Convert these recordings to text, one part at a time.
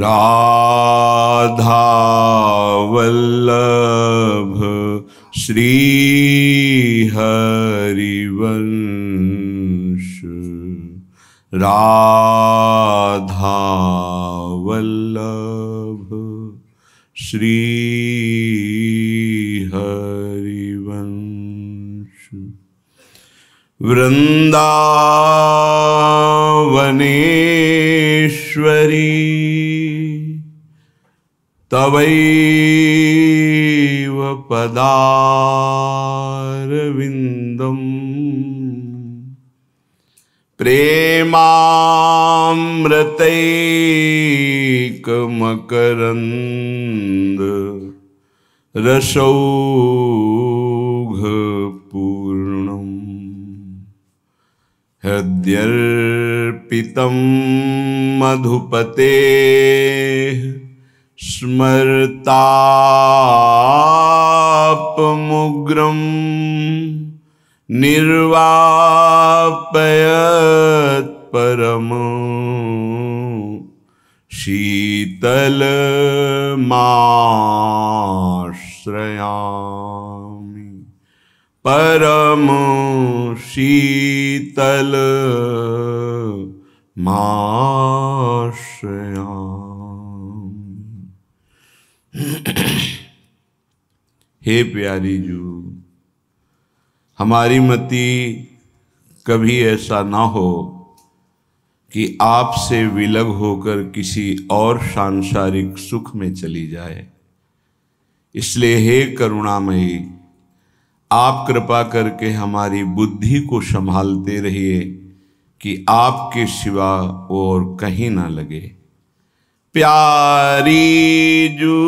राधा श्री हरिवंश राधावल्लभ वल्लभ श्री हरिवंश वृंदावनेश्वरी तवैव पदारविन्दम् प्रेमामृतैकमकरन्द रसौघपूर्णम् हृद्यर्पितं मधुपते स्मर्तापमुग्रम् परम शीतल शीतलमाश्रयामि परम शीतल माश्रयामि हे प्यारी जू हमारी मति कभी ऐसा ना हो कि आपसे विलग होकर किसी और सांसारिक सुख में चली जाए इसलिए हे करुणामयी आप कृपा करके हमारी बुद्धि को संभालते रहिए कि आपके सिवा और कहीं ना लगे प्यारी जू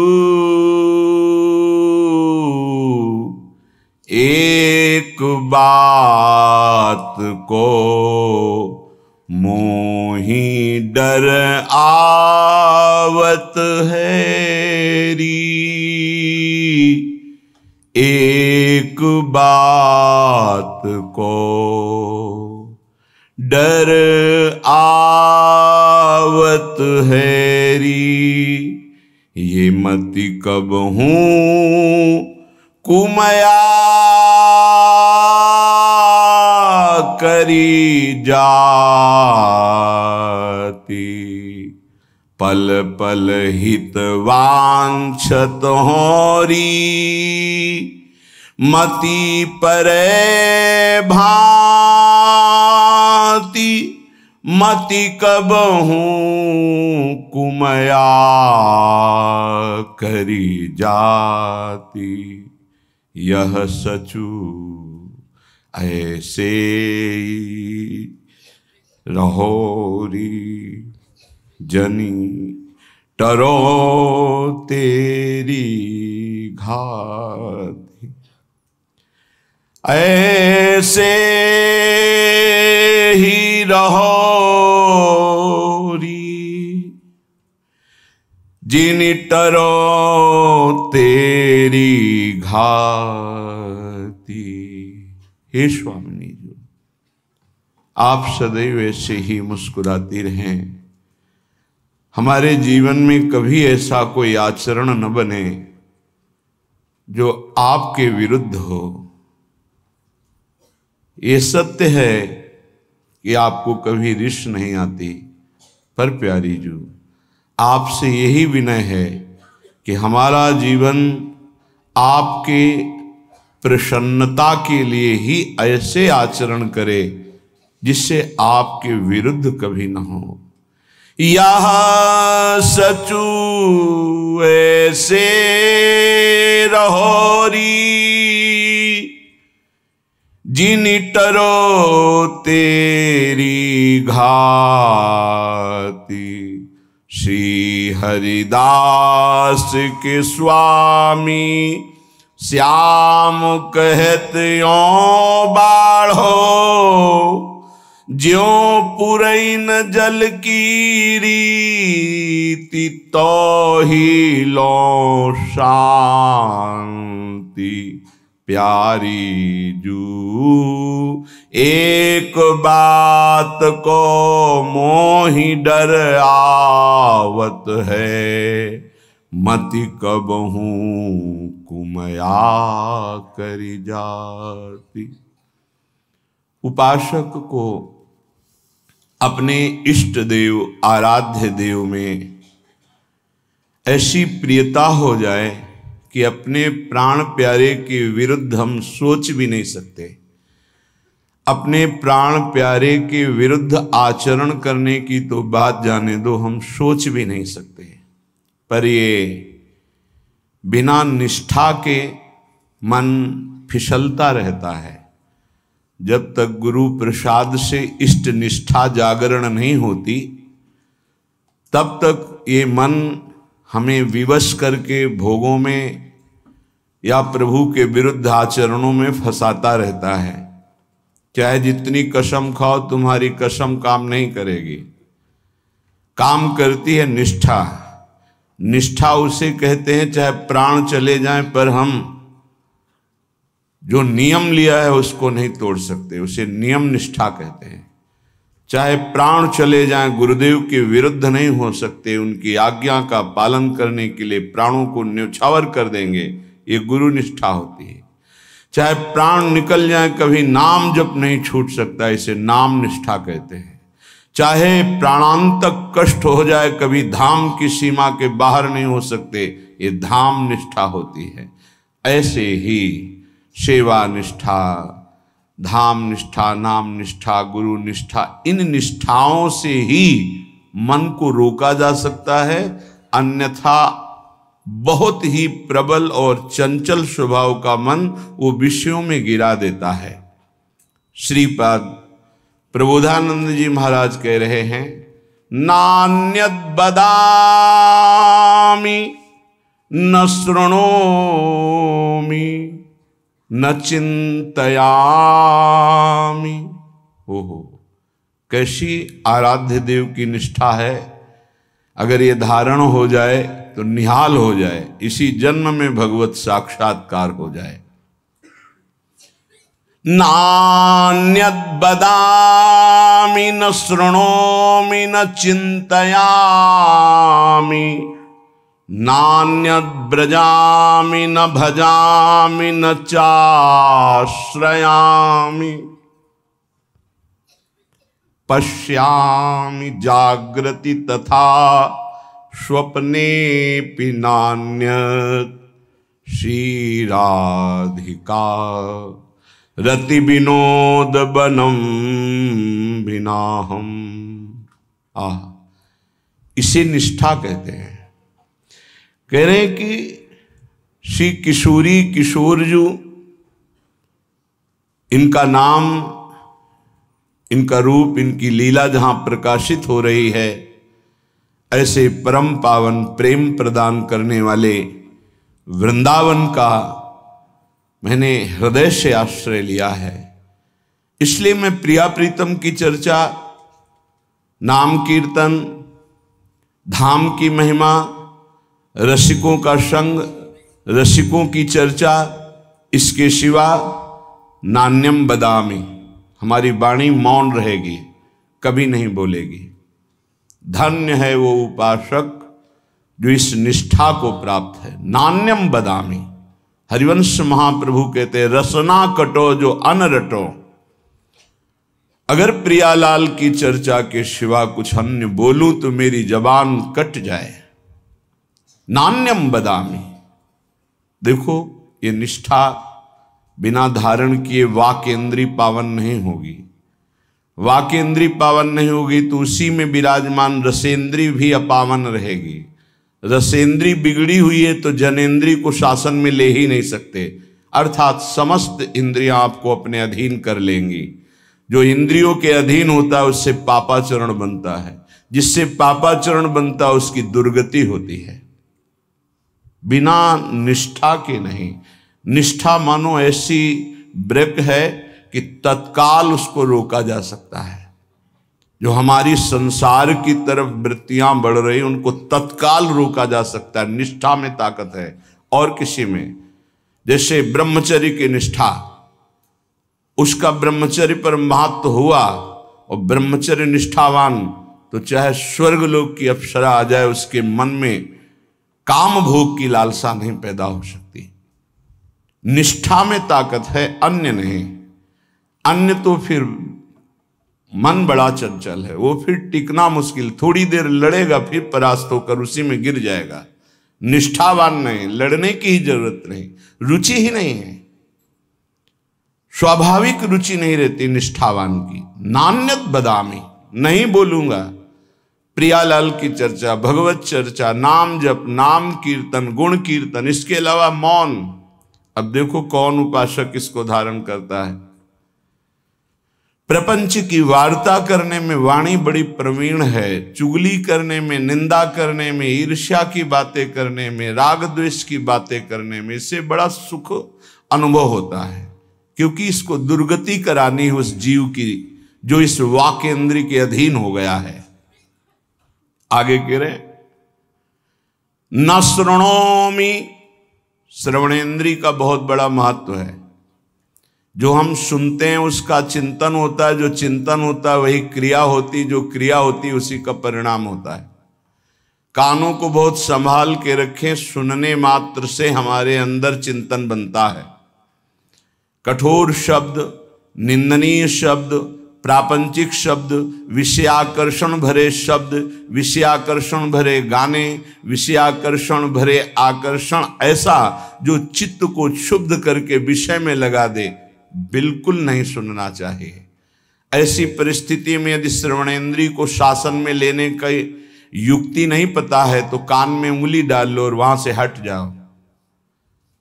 एक बात को मोही डर आवत है री एक बात को डर आवत है मेरी ये मति कब हूँ कुमया करी जाती पल पल हित वांछत होरी मती परे भाती मति कब कुमया करी जाती यह सचू ऐसे रहोरी जनी टरो तेरी घात ऐसे ही रहो जिन तरो तेरी घाती हे स्वामिनी जो आप सदैव ऐसे ही मुस्कुराती रहें हमारे जीवन में कभी ऐसा कोई आचरण न बने जो आपके विरुद्ध हो ये सत्य है कि आपको कभी रिश नहीं आती पर प्यारी जू आपसे यही विनय है कि हमारा जीवन आपके प्रसन्नता के लिए ही ऐसे आचरण करे जिससे आपके विरुद्ध कभी ना हो यह सचू ऐसे रहोरी जिन टरो तेरी घाती श्री हरिदास के स्वामी श्याम कहत यो बाढ़ो ज्यो पुरैन जल की रीति तो ही लो शांति प्यारी जू एक बात को मोही डर आवत है मति कब हूं कुमया करी जाती उपासक को अपने इष्ट देव आराध्य देव में ऐसी प्रियता हो जाए कि अपने प्राण प्यारे के विरुद्ध हम सोच भी नहीं सकते अपने प्राण प्यारे के विरुद्ध आचरण करने की तो बात जाने दो हम सोच भी नहीं सकते पर ये बिना निष्ठा के मन फिसलता रहता है जब तक गुरु प्रसाद से इष्ट निष्ठा जागरण नहीं होती तब तक ये मन हमें विवश करके भोगों में या प्रभु के विरुद्ध आचरणों में फंसाता रहता है चाहे जितनी कसम खाओ तुम्हारी कसम काम नहीं करेगी काम करती है निष्ठा निष्ठा उसे कहते हैं चाहे प्राण चले जाए पर हम जो नियम लिया है उसको नहीं तोड़ सकते उसे नियम निष्ठा कहते हैं चाहे प्राण चले जाएं गुरुदेव के विरुद्ध नहीं हो सकते उनकी आज्ञा का पालन करने के लिए प्राणों को न्यौछावर कर देंगे ये गुरु निष्ठा होती है चाहे प्राण निकल जाए कभी नाम जप नहीं छूट सकता इसे नाम निष्ठा कहते हैं चाहे प्राणांतक कष्ट हो जाए कभी धाम की सीमा के बाहर नहीं हो सकते ये धाम निष्ठा होती है ऐसे ही सेवा निष्ठा धाम निष्ठा नाम निष्ठा गुरु निष्ठा इन निष्ठाओं से ही मन को रोका जा सकता है अन्यथा बहुत ही प्रबल और चंचल स्वभाव का मन वो विषयों में गिरा देता है श्रीपाद प्रबोधानंद जी महाराज कह रहे हैं नान्यत बदामी न श्रृणोमी न चिंतयामी ओहो कैसी आराध्य देव की निष्ठा है अगर ये धारण हो जाए तो निहाल हो जाए इसी जन्म में भगवत साक्षात्कार हो जाए नान्यत बदामी न श्रृणोमी न चिंतयामी नान्यद्रजामि न भजामि न चाश्रयामि पश्यामि जागृति तथा स्वप्ने नान्य श्रीराधिका रति विनोद बनम बिना हम आ इसे निष्ठा कहते हैं कह रहे हैं कि श्री किशोरी किशोर जू इनका नाम इनका रूप इनकी लीला जहाँ प्रकाशित हो रही है ऐसे परम पावन प्रेम प्रदान करने वाले वृंदावन का मैंने हृदय से आश्रय लिया है इसलिए मैं प्रिया प्रीतम की चर्चा नाम कीर्तन धाम की महिमा रसिकों का संग रसिकों की चर्चा इसके सिवा नान्यम बदामी हमारी वाणी मौन रहेगी कभी नहीं बोलेगी धन्य है वो उपासक जो इस निष्ठा को प्राप्त है नान्यम बदामी हरिवंश महाप्रभु कहते रसना कटो जो अन रटो अगर प्रियालाल की चर्चा के सिवा कुछ अन्य बोलूं तो मेरी जबान कट जाए नान्यम बदामी देखो ये निष्ठा बिना धारण किए वाकेंद्री पावन नहीं होगी वाकेंद्री पावन नहीं होगी तो उसी में विराजमान रसेंद्री भी अपावन रहेगी रसेंद्री बिगड़ी हुई है तो जनेन्द्री को शासन में ले ही नहीं सकते अर्थात समस्त इंद्रियां आपको अपने अधीन कर लेंगी जो इंद्रियों के अधीन होता है उससे पापाचरण बनता है जिससे पापाचरण बनता है उसकी दुर्गति होती है बिना निष्ठा के नहीं निष्ठा मानो ऐसी ब्रेक है कि तत्काल उसको रोका जा सकता है जो हमारी संसार की तरफ वृत्तियां बढ़ रही उनको तत्काल रोका जा सकता है निष्ठा में ताकत है और किसी में जैसे ब्रह्मचर्य की निष्ठा उसका ब्रह्मचर्य पर महत्व हुआ और ब्रह्मचर्य निष्ठावान तो चाहे स्वर्ग लोग की अप्सरा आ जाए उसके मन में काम भोग की लालसा नहीं पैदा हो सकती निष्ठा में ताकत है अन्य नहीं अन्य तो फिर मन बड़ा चंचल है वो फिर टिकना मुश्किल थोड़ी देर लड़ेगा फिर परास्त होकर उसी में गिर जाएगा निष्ठावान नहीं लड़ने की ही जरूरत नहीं रुचि ही नहीं है स्वाभाविक रुचि नहीं रहती निष्ठावान की नान्यत बदामी नहीं बोलूंगा प्रियालाल की चर्चा भगवत चर्चा नाम जप नाम कीर्तन गुण कीर्तन इसके अलावा मौन अब देखो कौन उपासक इसको धारण करता है प्रपंच की वार्ता करने में वाणी बड़ी प्रवीण है चुगली करने में निंदा करने में ईर्ष्या की बातें करने में राग द्वेष की बातें करने में इससे बड़ा सुख अनुभव होता है क्योंकि इसको दुर्गति करानी है उस जीव की जो इस वाकेंद्री के अधीन हो गया है आगे रहे न श्रणोमी श्रवणेन्द्री का बहुत बड़ा महत्व है जो हम सुनते हैं उसका चिंतन होता है जो चिंतन होता है वही क्रिया होती जो क्रिया होती उसी का परिणाम होता है कानों को बहुत संभाल के रखें सुनने मात्र से हमारे अंदर चिंतन बनता है कठोर शब्द निंदनीय शब्द प्रापंचिक शब्द विषयाकर्षण भरे शब्द विषयाकर्षण भरे गाने विषयाकर्षण भरे आकर्षण ऐसा जो चित्त को क्षुब्ध करके विषय में लगा दे बिल्कुल नहीं सुनना चाहिए ऐसी परिस्थिति में यदि श्रवणेन्द्रीय को शासन में लेने का युक्ति नहीं पता है तो कान में उंगली डाल लो और वहां से हट जाओ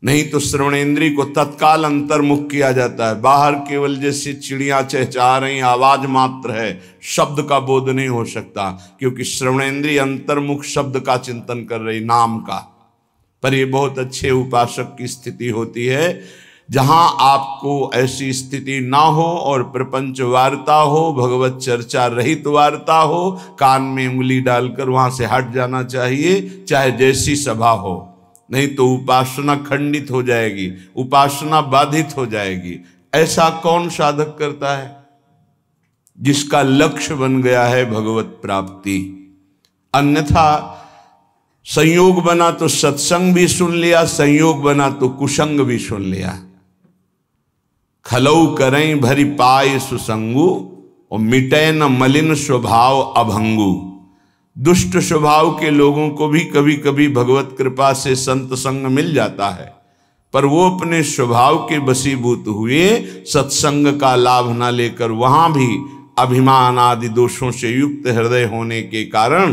नहीं तो श्रवणेन्द्री को तत्काल अंतर्मुख किया जाता है बाहर केवल जैसी चिड़िया चहचहा रही आवाज मात्र है शब्द का बोध नहीं हो सकता क्योंकि श्रवणेन्द्री अंतर्मुख शब्द का चिंतन कर रही नाम का पर यह बहुत अच्छे उपासक की स्थिति होती है जहां आपको ऐसी स्थिति ना हो और प्रपंच वार्ता हो भगवत चर्चा रहित वार्ता हो कान में उंगली डालकर वहां से हट जाना चाहिए चाहे जैसी सभा हो नहीं तो उपासना खंडित हो जाएगी उपासना बाधित हो जाएगी ऐसा कौन साधक करता है जिसका लक्ष्य बन गया है भगवत प्राप्ति अन्यथा संयोग बना तो सत्संग भी सुन लिया संयोग बना तो कुसंग भी सुन लिया खलऊ करें भरी पाए सुसंगु और मिटे न मलिन स्वभाव अभंगु दुष्ट स्वभाव के लोगों को भी कभी कभी भगवत कृपा से संत संग मिल जाता है पर वो अपने स्वभाव के बसीभूत हुए सत्संग का लाभ ना लेकर वहां भी अभिमान आदि दोषों से युक्त हृदय होने के कारण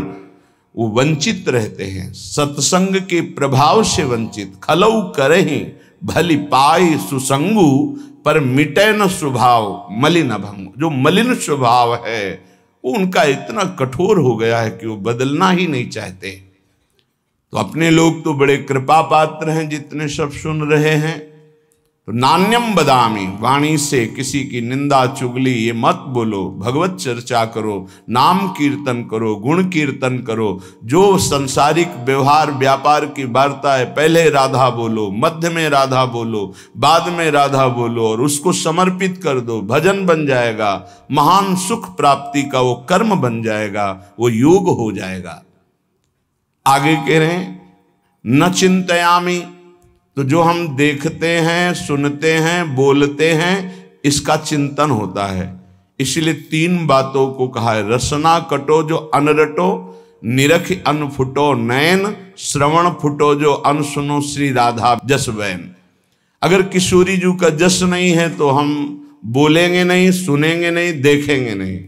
वो वंचित रहते हैं सत्संग के प्रभाव से वंचित खलऊ करें भली पाए सुसंगु पर मिटे न स्वभाव मलिन भंग जो मलिन स्वभाव है वो उनका इतना कठोर हो गया है कि वो बदलना ही नहीं चाहते तो अपने लोग तो बड़े कृपा पात्र हैं जितने सब सुन रहे हैं तो नान्यम बदामी वाणी से किसी की निंदा चुगली ये मत बोलो भगवत चर्चा करो नाम कीर्तन करो गुण कीर्तन करो जो संसारिक व्यवहार व्यापार की वार्ता है पहले राधा बोलो मध्य में राधा बोलो बाद में राधा बोलो और उसको समर्पित कर दो भजन बन जाएगा महान सुख प्राप्ति का वो कर्म बन जाएगा वो योग हो जाएगा आगे कह रहे हैं न चिंतयामी तो जो हम देखते हैं सुनते हैं बोलते हैं इसका चिंतन होता है इसलिए तीन बातों को कहा है रसना कटो जो अनरटो निरख अन फुटो नयन श्रवण फुटो जो अन सुनो श्री राधा जस वैन अगर किशोरी जी का जस नहीं है तो हम बोलेंगे नहीं सुनेंगे नहीं देखेंगे नहीं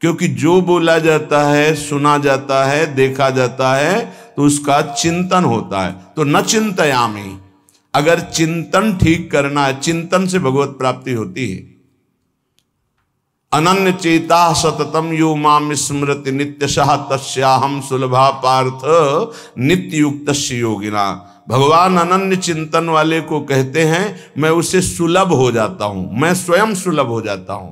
क्योंकि जो बोला जाता है सुना जाता है देखा जाता है तो उसका चिंतन होता है तो न चिंतयामी अगर चिंतन ठीक करना है चिंतन से भगवत प्राप्ति होती है अनन्य चेता सततम यो माम स्मृति नित्यशः तस्याहम सुलभा पार्थ युक्त योगिना भगवान अनन्य चिंतन वाले को कहते हैं मैं उसे सुलभ हो जाता हूं मैं स्वयं सुलभ हो जाता हूं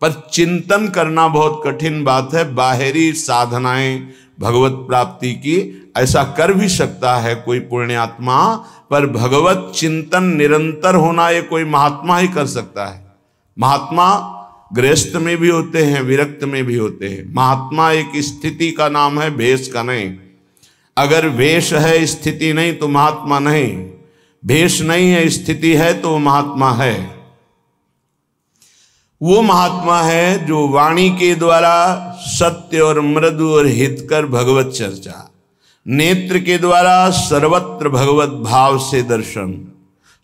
पर चिंतन करना बहुत कठिन बात है बाहरी साधनाएं भगवत प्राप्ति की ऐसा कर भी सकता है कोई पुण्यात्मा पर भगवत चिंतन निरंतर होना ये कोई महात्मा ही कर सकता है महात्मा गृहस्थ में भी होते हैं विरक्त में भी होते हैं महात्मा एक स्थिति का नाम है भेष का नहीं अगर वेश है स्थिति नहीं तो महात्मा नहीं भेष नहीं है स्थिति है तो महात्मा है वो महात्मा है जो वाणी के द्वारा सत्य और मृदु और हितकर भगवत चर्चा नेत्र के द्वारा सर्वत्र भगवत भाव से दर्शन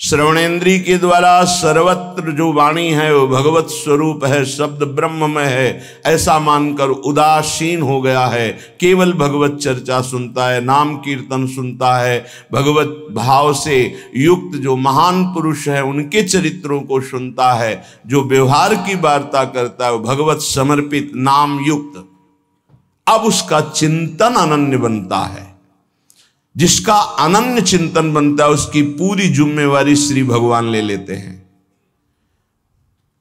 श्रवणेन्द्रीय के द्वारा सर्वत्र जो वाणी है वो भगवत स्वरूप है शब्द ब्रह्म में है ऐसा मानकर उदासीन हो गया है केवल भगवत चर्चा सुनता है नाम कीर्तन सुनता है भगवत भाव से युक्त जो महान पुरुष है उनके चरित्रों को सुनता है जो व्यवहार की वार्ता करता है वो भगवत समर्पित नाम युक्त अब उसका चिंतन अनन्य बनता है जिसका अनन्य चिंतन बनता है उसकी पूरी जिम्मेवारी श्री भगवान ले लेते हैं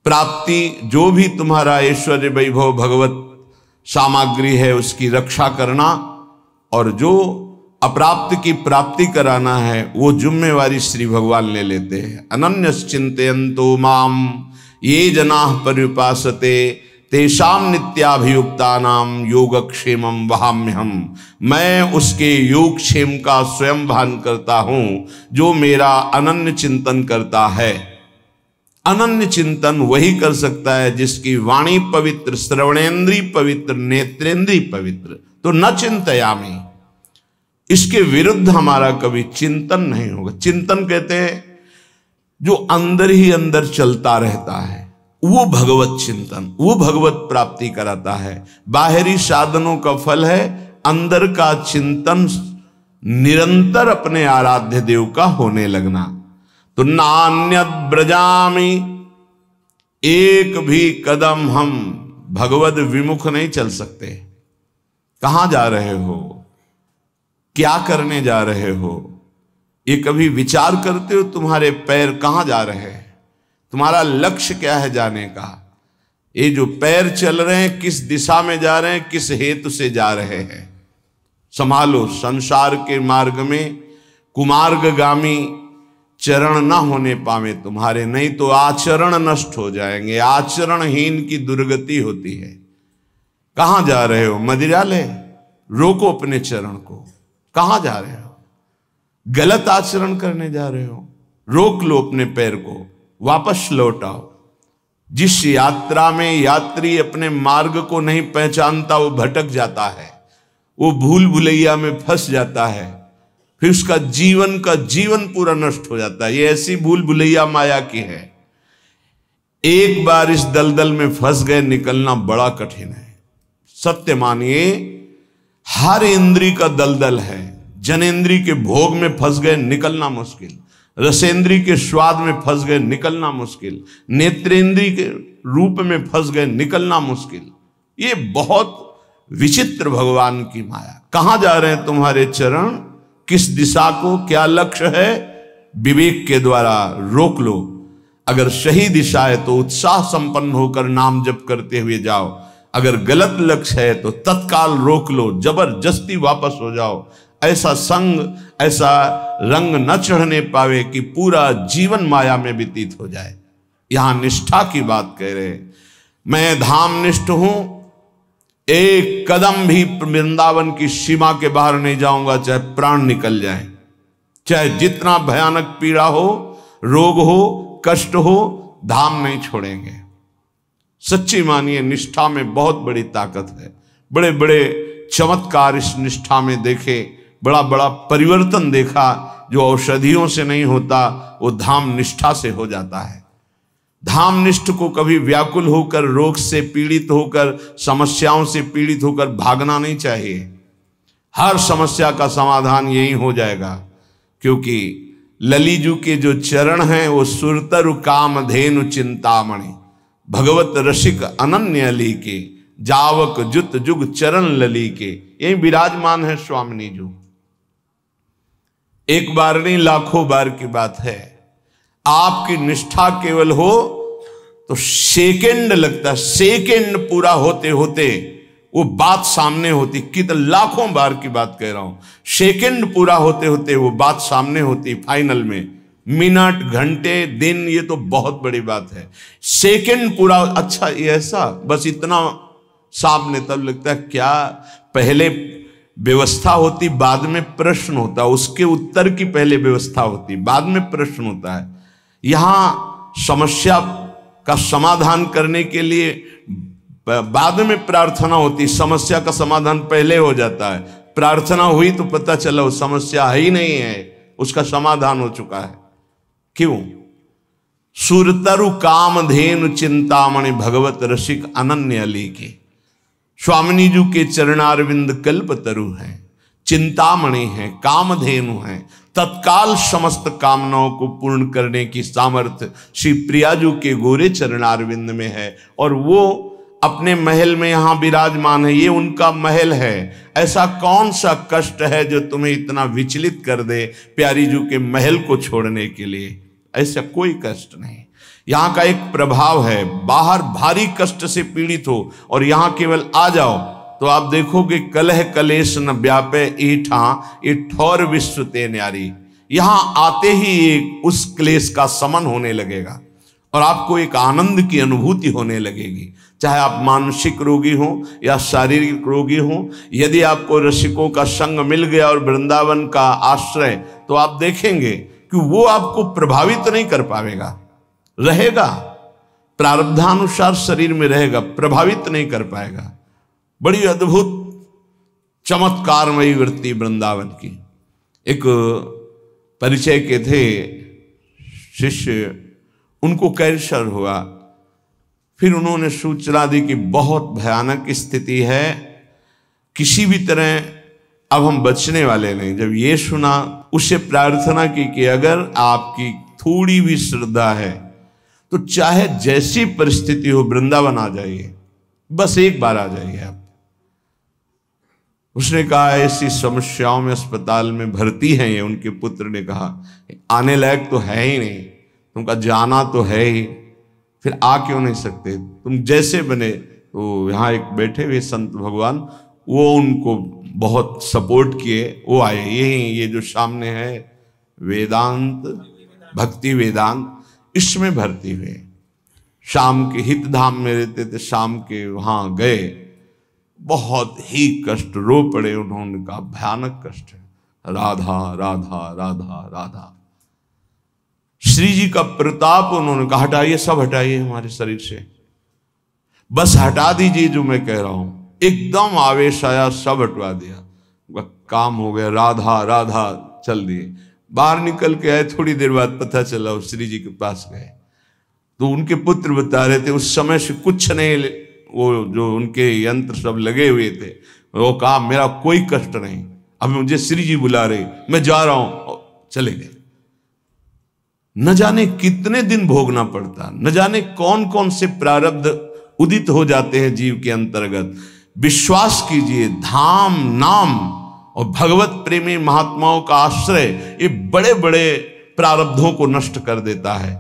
प्राप्ति जो भी तुम्हारा ऐश्वर्य वैभव भगवत सामग्री है उसकी रक्षा करना और जो अप्राप्त की प्राप्ति कराना है वो जिम्मेवारी श्री भगवान ले लेते हैं अनन्य चिंतन तो माम ये जना परिपासते तेषाम नित्याभियुक्ता नाम योगक्षेम वहाम्य मैं उसके योगक्षेम का स्वयं भान करता हूं जो मेरा अनन्य चिंतन करता है अनन्य चिंतन वही कर सकता है जिसकी वाणी पवित्र श्रवणेन्द्रीय पवित्र नेत्रेंद्री पवित्र तो न चिंतयामी इसके विरुद्ध हमारा कभी चिंतन नहीं होगा चिंतन कहते हैं जो अंदर ही अंदर चलता रहता है वो भगवत चिंतन वो भगवत प्राप्ति कराता है बाहरी साधनों का फल है अंदर का चिंतन निरंतर अपने आराध्य देव का होने लगना तो नान्य ब्रजामी एक भी कदम हम भगवत विमुख नहीं चल सकते कहां जा रहे हो क्या करने जा रहे हो ये कभी विचार करते हो तुम्हारे पैर कहां जा रहे हैं तुम्हारा लक्ष्य क्या है जाने का ये जो पैर चल रहे हैं किस दिशा में जा रहे हैं किस हेतु से जा रहे हैं संभालो संसार के मार्ग में कुमार्गामी चरण न होने पावे तुम्हारे नहीं तो आचरण नष्ट हो जाएंगे आचरणहीन की दुर्गति होती है कहां जा रहे हो मदिरालय रोको अपने चरण को कहा जा रहे हो गलत आचरण करने जा रहे हो रोक लो अपने पैर को वापस लौट आओ जिस यात्रा में यात्री अपने मार्ग को नहीं पहचानता वो भटक जाता है वो भूल भुलैया में फंस जाता है फिर उसका जीवन का जीवन पूरा नष्ट हो जाता है ये ऐसी भूल भुलैया माया की है एक बार इस दलदल में फंस गए निकलना बड़ा कठिन है सत्य मानिए हर इंद्री का दलदल है जनेन्द्री के भोग में फंस गए निकलना मुश्किल रसेंद्री के स्वाद में फंस गए निकलना मुश्किल नेत्रेंद्री के रूप में फंस गए निकलना मुश्किल ये बहुत विचित्र भगवान की माया कहाँ जा रहे हैं तुम्हारे चरण किस दिशा को क्या लक्ष्य है विवेक के द्वारा रोक लो अगर सही दिशा है तो उत्साह संपन्न होकर नाम जप करते हुए जाओ अगर गलत लक्ष्य है तो तत्काल रोक लो जबरदस्ती वापस हो जाओ ऐसा संग ऐसा रंग न चढ़ने पावे कि पूरा जीवन माया में व्यतीत हो जाए यहां निष्ठा की बात कह रहे मैं धाम निष्ठ हूं एक कदम भी वृंदावन की सीमा के बाहर नहीं जाऊंगा चाहे प्राण निकल जाए चाहे जितना भयानक पीड़ा हो रोग हो कष्ट हो धाम नहीं छोड़ेंगे सच्ची मानिए निष्ठा में बहुत बड़ी ताकत है बड़े बड़े चमत्कार इस निष्ठा में देखे बड़ा बड़ा परिवर्तन देखा जो औषधियों से नहीं होता वो धाम निष्ठा से हो जाता है धाम निष्ठ को कभी व्याकुल होकर रोग से पीड़ित होकर समस्याओं से पीड़ित होकर भागना नहीं चाहिए हर समस्या का समाधान यही हो जाएगा क्योंकि ललीजू के जो चरण हैं वो सुरतरु काम धेनु चिंतामणि भगवत रसिक अनन्य अली के जावक जुत जुग चरण लली के यही विराजमान है स्वामिनी जू एक बार नहीं लाखों बार की बात है आपकी निष्ठा केवल हो तो सेकेंड लगता सेकेंड पूरा होते होते वो बात सामने होती कित लाखों बार की बात कह रहा हूं सेकेंड पूरा होते होते वो बात सामने होती फाइनल में मिनट घंटे दिन ये तो बहुत बड़ी बात है सेकेंड पूरा अच्छा ये ऐसा बस इतना सामने तब लगता है क्या पहले व्यवस्था होती बाद में प्रश्न होता उसके उत्तर की पहले व्यवस्था होती बाद में प्रश्न होता है यहां समस्या का समाधान करने के लिए बाद में प्रार्थना होती समस्या का समाधान पहले हो जाता है प्रार्थना हुई तो पता चला वो समस्या है ही नहीं है उसका समाधान हो चुका है क्यों सुरतरु कामधेनु चिंतामणि भगवत रसिक अनन्य अली की स्वामिनी जी के चरणारविंद कल्प तरु हैं चिंतामणि हैं कामधेनु हैं तत्काल समस्त कामनाओं को पूर्ण करने की सामर्थ्य श्री प्रियाजू के गोरे चरणारविंद में है और वो अपने महल में यहाँ विराजमान है ये उनका महल है ऐसा कौन सा कष्ट है जो तुम्हें इतना विचलित कर दे प्यारी जू के महल को छोड़ने के लिए ऐसा कोई कष्ट नहीं यहाँ का एक प्रभाव है बाहर भारी कष्ट से पीड़ित हो और यहाँ केवल आ जाओ तो आप देखोगे कलह कलेश न व्यापे ईठा ये विश्व ते न्यारी यहाँ आते ही एक उस क्लेश का समन होने लगेगा और आपको एक आनंद की अनुभूति होने लगेगी चाहे आप मानसिक रोगी हो या शारीरिक रोगी हो यदि आपको रसिकों का संग मिल गया और वृंदावन का आश्रय तो आप देखेंगे कि वो आपको प्रभावित नहीं कर पाएगा रहेगा प्रारब्धानुसार शरीर में रहेगा प्रभावित नहीं कर पाएगा बड़ी अद्भुत चमत्कारमयी वृत्ति वृंदावन की एक परिचय के थे शिष्य उनको कैंसर हुआ फिर उन्होंने सूचना दी कि बहुत भयानक स्थिति है किसी भी तरह अब हम बचने वाले नहीं जब ये सुना उससे प्रार्थना की कि अगर आपकी थोड़ी भी श्रद्धा है तो चाहे जैसी परिस्थिति हो वृंदावन आ जाइए बस एक बार आ जाइए आप उसने कहा ऐसी समस्याओं में अस्पताल में भर्ती हैं ये उनके पुत्र ने कहा आने लायक तो है ही नहीं तुमका जाना तो है ही फिर आ क्यों नहीं सकते तुम जैसे बने तो यहाँ एक बैठे हुए संत भगवान वो उनको बहुत सपोर्ट किए वो आए यही ये जो सामने है वेदांत भक्ति वेदांत इसमें भर्ती हुए शाम के हित धाम में रहते थे शाम के वहां गए बहुत ही कष्ट रो पड़े उन्होंने कहा भयानक कष्ट है राधा राधा राधा राधा श्री जी का प्रताप उन्होंने कहा हटाइए सब हटाइए हमारे शरीर से बस हटा दीजिए जो मैं कह रहा हूं एकदम आवेश आया सब हटवा दिया काम हो गया राधा राधा चल दिए बाहर निकल के आए थोड़ी देर बाद पता चला वो श्री जी के पास गए तो उनके पुत्र बता रहे थे उस समय से कुछ नहीं वो जो उनके यंत्र सब लगे हुए थे वो कहा मेरा कोई कष्ट नहीं अब मुझे श्री जी बुला रहे मैं जा रहा हूं चले गए न जाने कितने दिन भोगना पड़ता न जाने कौन कौन से प्रारब्ध उदित हो जाते हैं जीव के अंतर्गत विश्वास कीजिए धाम नाम और भगवत प्रेमी महात्माओं का आश्रय ये बड़े बड़े प्रारब्धों को नष्ट कर देता है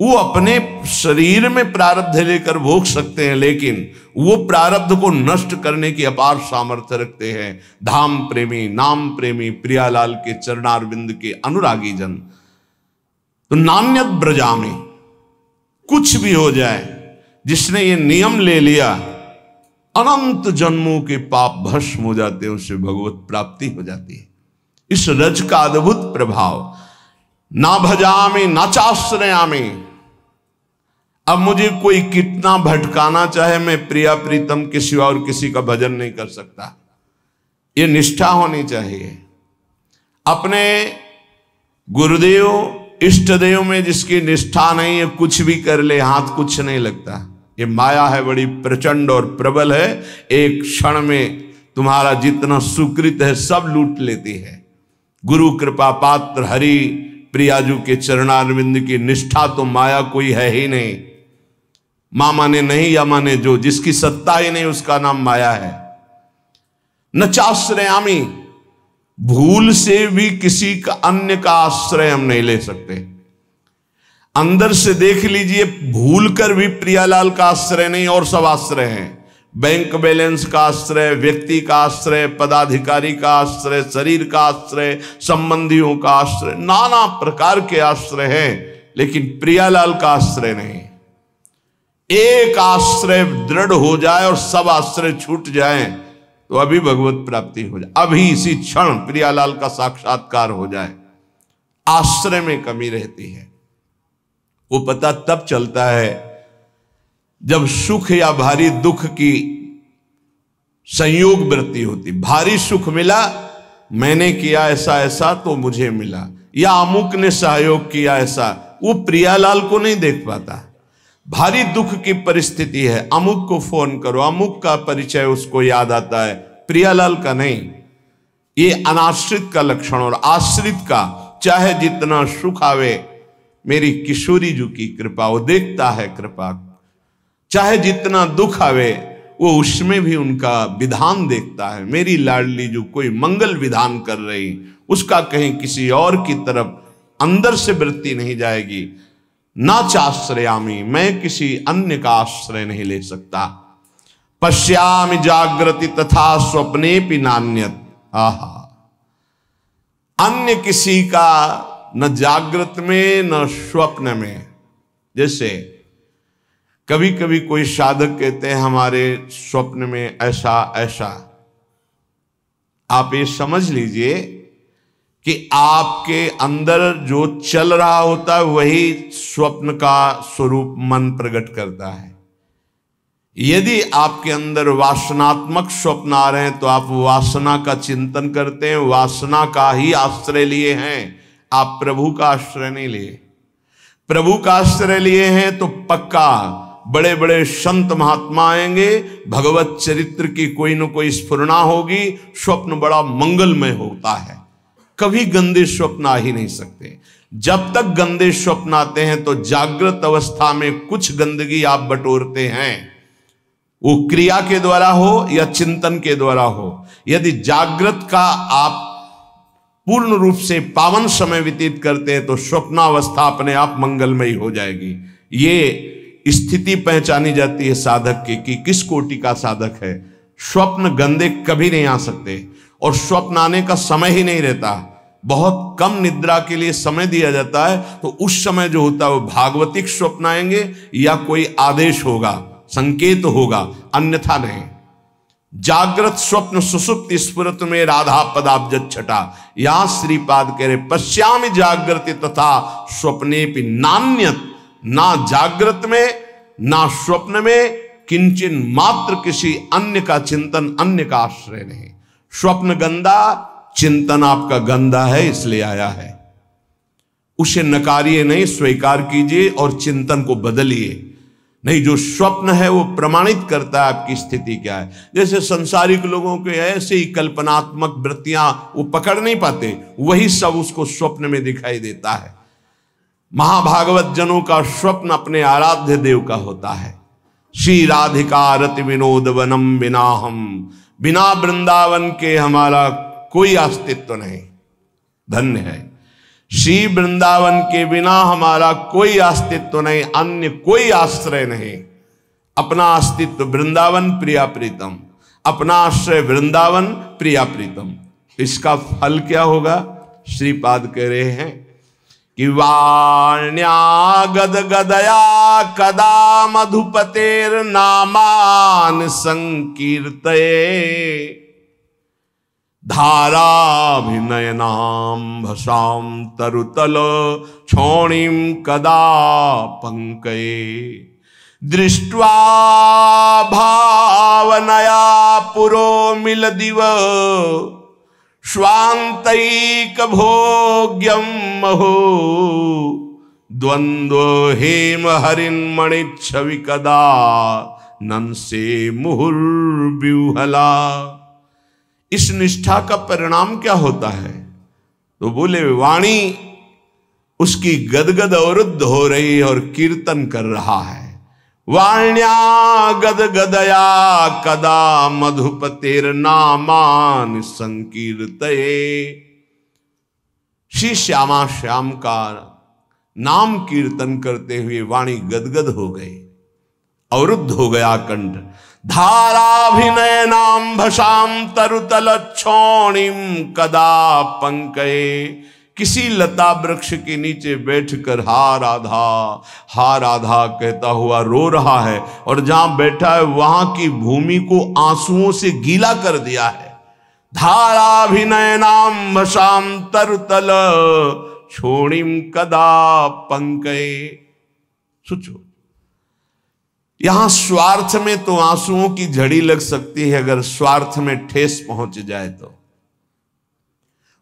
वो अपने शरीर में प्रारब्ध लेकर भोग सकते हैं लेकिन वो प्रारब्ध को नष्ट करने की अपार सामर्थ्य रखते हैं धाम प्रेमी नाम प्रेमी प्रियालाल के चरणारविंद के अनुरागी जन तो नान्यत ब्रजा में कुछ भी हो जाए जिसने ये नियम ले लिया अनंत जन्मों के पाप भस्म हो जाते हैं उससे भगवत प्राप्ति हो जाती है इस रज का अद्भुत प्रभाव ना भजा में ना चाश्रया में अब मुझे कोई कितना भटकाना चाहे मैं प्रिया प्रीतम के सिवा और किसी का भजन नहीं कर सकता ये निष्ठा होनी चाहिए अपने गुरुदेव इष्ट देव में जिसकी निष्ठा नहीं है कुछ भी कर ले हाथ कुछ नहीं लगता ये माया है बड़ी प्रचंड और प्रबल है एक क्षण में तुम्हारा जितना सुकृत है सब लूट लेती है गुरु कृपा पात्र हरि प्रियाजू के चरणारविंद की निष्ठा तो माया कोई है ही नहीं मां माने नहीं या माने जो जिसकी सत्ता ही नहीं उसका नाम माया है न चाश्रयामी भूल से भी किसी का अन्य का आश्रय हम नहीं ले सकते अंदर से देख लीजिए भूल कर भी प्रियालाल का आश्रय नहीं और सब आश्रय हैं बैंक बैलेंस का आश्रय व्यक्ति का आश्रय पदाधिकारी का आश्रय शरीर का आश्रय संबंधियों का आश्रय नाना प्रकार के आश्रय हैं लेकिन प्रियालाल का आश्रय नहीं एक आश्रय दृढ़ हो जाए और सब आश्रय छूट जाए तो अभी भगवत प्राप्ति हो जाए अभी इसी क्षण प्रियालाल का साक्षात्कार हो जाए आश्रय में कमी रहती है वो पता तब चलता है जब सुख या भारी दुख की संयोग वृत्ति होती भारी सुख मिला मैंने किया ऐसा ऐसा तो मुझे मिला या अमुक ने सहयोग किया ऐसा वो प्रियालाल को नहीं देख पाता भारी दुख की परिस्थिति है अमुक को फोन करो अमुक का परिचय उसको याद आता है प्रियालाल का नहीं ये अनाश्रित का लक्षण और आश्रित का चाहे जितना सुख आवे मेरी किशोरी जी की कृपा वो देखता है कृपा चाहे जितना दुख आवे वो उसमें भी उनका विधान देखता है मेरी लाडली जो कोई मंगल विधान कर रही उसका कहीं किसी और की तरफ अंदर से वृत्ति नहीं जाएगी ना चाश्रयामी मैं किसी अन्य का आश्रय नहीं ले सकता पश्यामि जागृति तथा स्वप्ने भी नान्यत अन्य किसी का न जागृत में न स्वप्न में जैसे कभी कभी कोई साधक कहते हैं हमारे स्वप्न में ऐसा ऐसा आप ये समझ लीजिए कि आपके अंदर जो चल रहा होता है वही स्वप्न का स्वरूप मन प्रकट करता है यदि आपके अंदर वासनात्मक स्वप्न आ रहे हैं तो आप वासना का चिंतन करते हैं वासना का ही आश्रय लिए हैं आप प्रभु का आश्रय नहीं लिए प्रभु का आश्रय लिए हैं तो पक्का बड़े बड़े संत महात्मा आएंगे भगवत चरित्र की कोई ना कोई स्फुरणा होगी स्वप्न बड़ा मंगलमय होता है कभी गंदे स्वप्न आ ही नहीं सकते जब तक गंदे स्वप्न आते हैं तो जागृत अवस्था में कुछ गंदगी आप बटोरते हैं वो क्रिया के द्वारा हो या चिंतन के द्वारा हो यदि जागृत का आप पूर्ण रूप से पावन समय व्यतीत करते हैं तो स्वप्नावस्था अपने आप मंगलमयी हो जाएगी ये स्थिति पहचानी जाती है साधक की कि किस कोटि का साधक है स्वप्न गंदे कभी नहीं आ सकते और स्वप्न आने का समय ही नहीं रहता बहुत कम निद्रा के लिए समय दिया जाता है तो उस समय जो होता है वो भागवतिक स्वप्न आएंगे या कोई आदेश होगा संकेत होगा अन्यथा नहीं जागृत स्वप्न सुसुप्त स्पुरत में राधा पदाब्ज छटा यहां श्रीपाद कह रहे पश्याम जागृति तथा स्वप्ने पी नान्यत ना जागृत में ना स्वप्न में किंचन मात्र किसी अन्य का चिंतन अन्य का आश्रय नहीं स्वप्न गंदा चिंतन आपका गंदा है इसलिए आया है उसे नकारिए नहीं स्वीकार कीजिए और चिंतन को बदलिए नहीं जो स्वप्न है वो प्रमाणित करता है आपकी स्थिति क्या है जैसे संसारिक लोगों के ऐसे ही कल्पनात्मक वृत्तियां वो पकड़ नहीं पाते वही सब उसको स्वप्न में दिखाई देता है महाभागवत जनों का स्वप्न अपने आराध्य देव का होता है श्री राधिका रति विनोद वनम बिना हम बिना वृंदावन के हमारा कोई अस्तित्व नहीं धन्य है श्री वृंदावन के बिना हमारा कोई अस्तित्व तो नहीं अन्य कोई आश्रय नहीं अपना अस्तित्व वृंदावन प्रिया प्रीतम अपना आश्रय वृंदावन प्रिया प्रीतम इसका फल क्या होगा श्रीपाद कह रहे हैं कि वाण्या गद गदया कदा मधुपतेर नामान संकीर्तये धाराभिनयनाम भसाम तरुतल क्षौणीम कदा पंक दृष्ट्वा भावनया पुरो मिल दिव स्वान्तैक भोग्यम महो द्वंद्व हेम हरिन्मणि कदा नंसे मुहुर्व्यूहला इस निष्ठा का परिणाम क्या होता है तो बोले वाणी उसकी गदगद अवरुद्ध हो रही और कीर्तन कर रहा है वाण्या गदगदया कदा मधुपतिर नामान संकीर्त श्री श्यामा श्याम का नाम कीर्तन करते हुए वाणी गदगद हो गई अवरुद्ध हो गया कंठ धाराभिनयनाम्भसाम तरुतल छोणिम कदा पंक किसी लता वृक्ष के नीचे बैठकर हा राधा हा राधा कहता हुआ रो रहा है और जहां बैठा है वहां की भूमि को आंसुओं से गीला कर दिया है धाराभिनयनाम भसाम तरुतल छोड़िम कदा पंक सोचो यहां स्वार्थ में तो आंसुओं की झड़ी लग सकती है अगर स्वार्थ में ठेस पहुंच जाए तो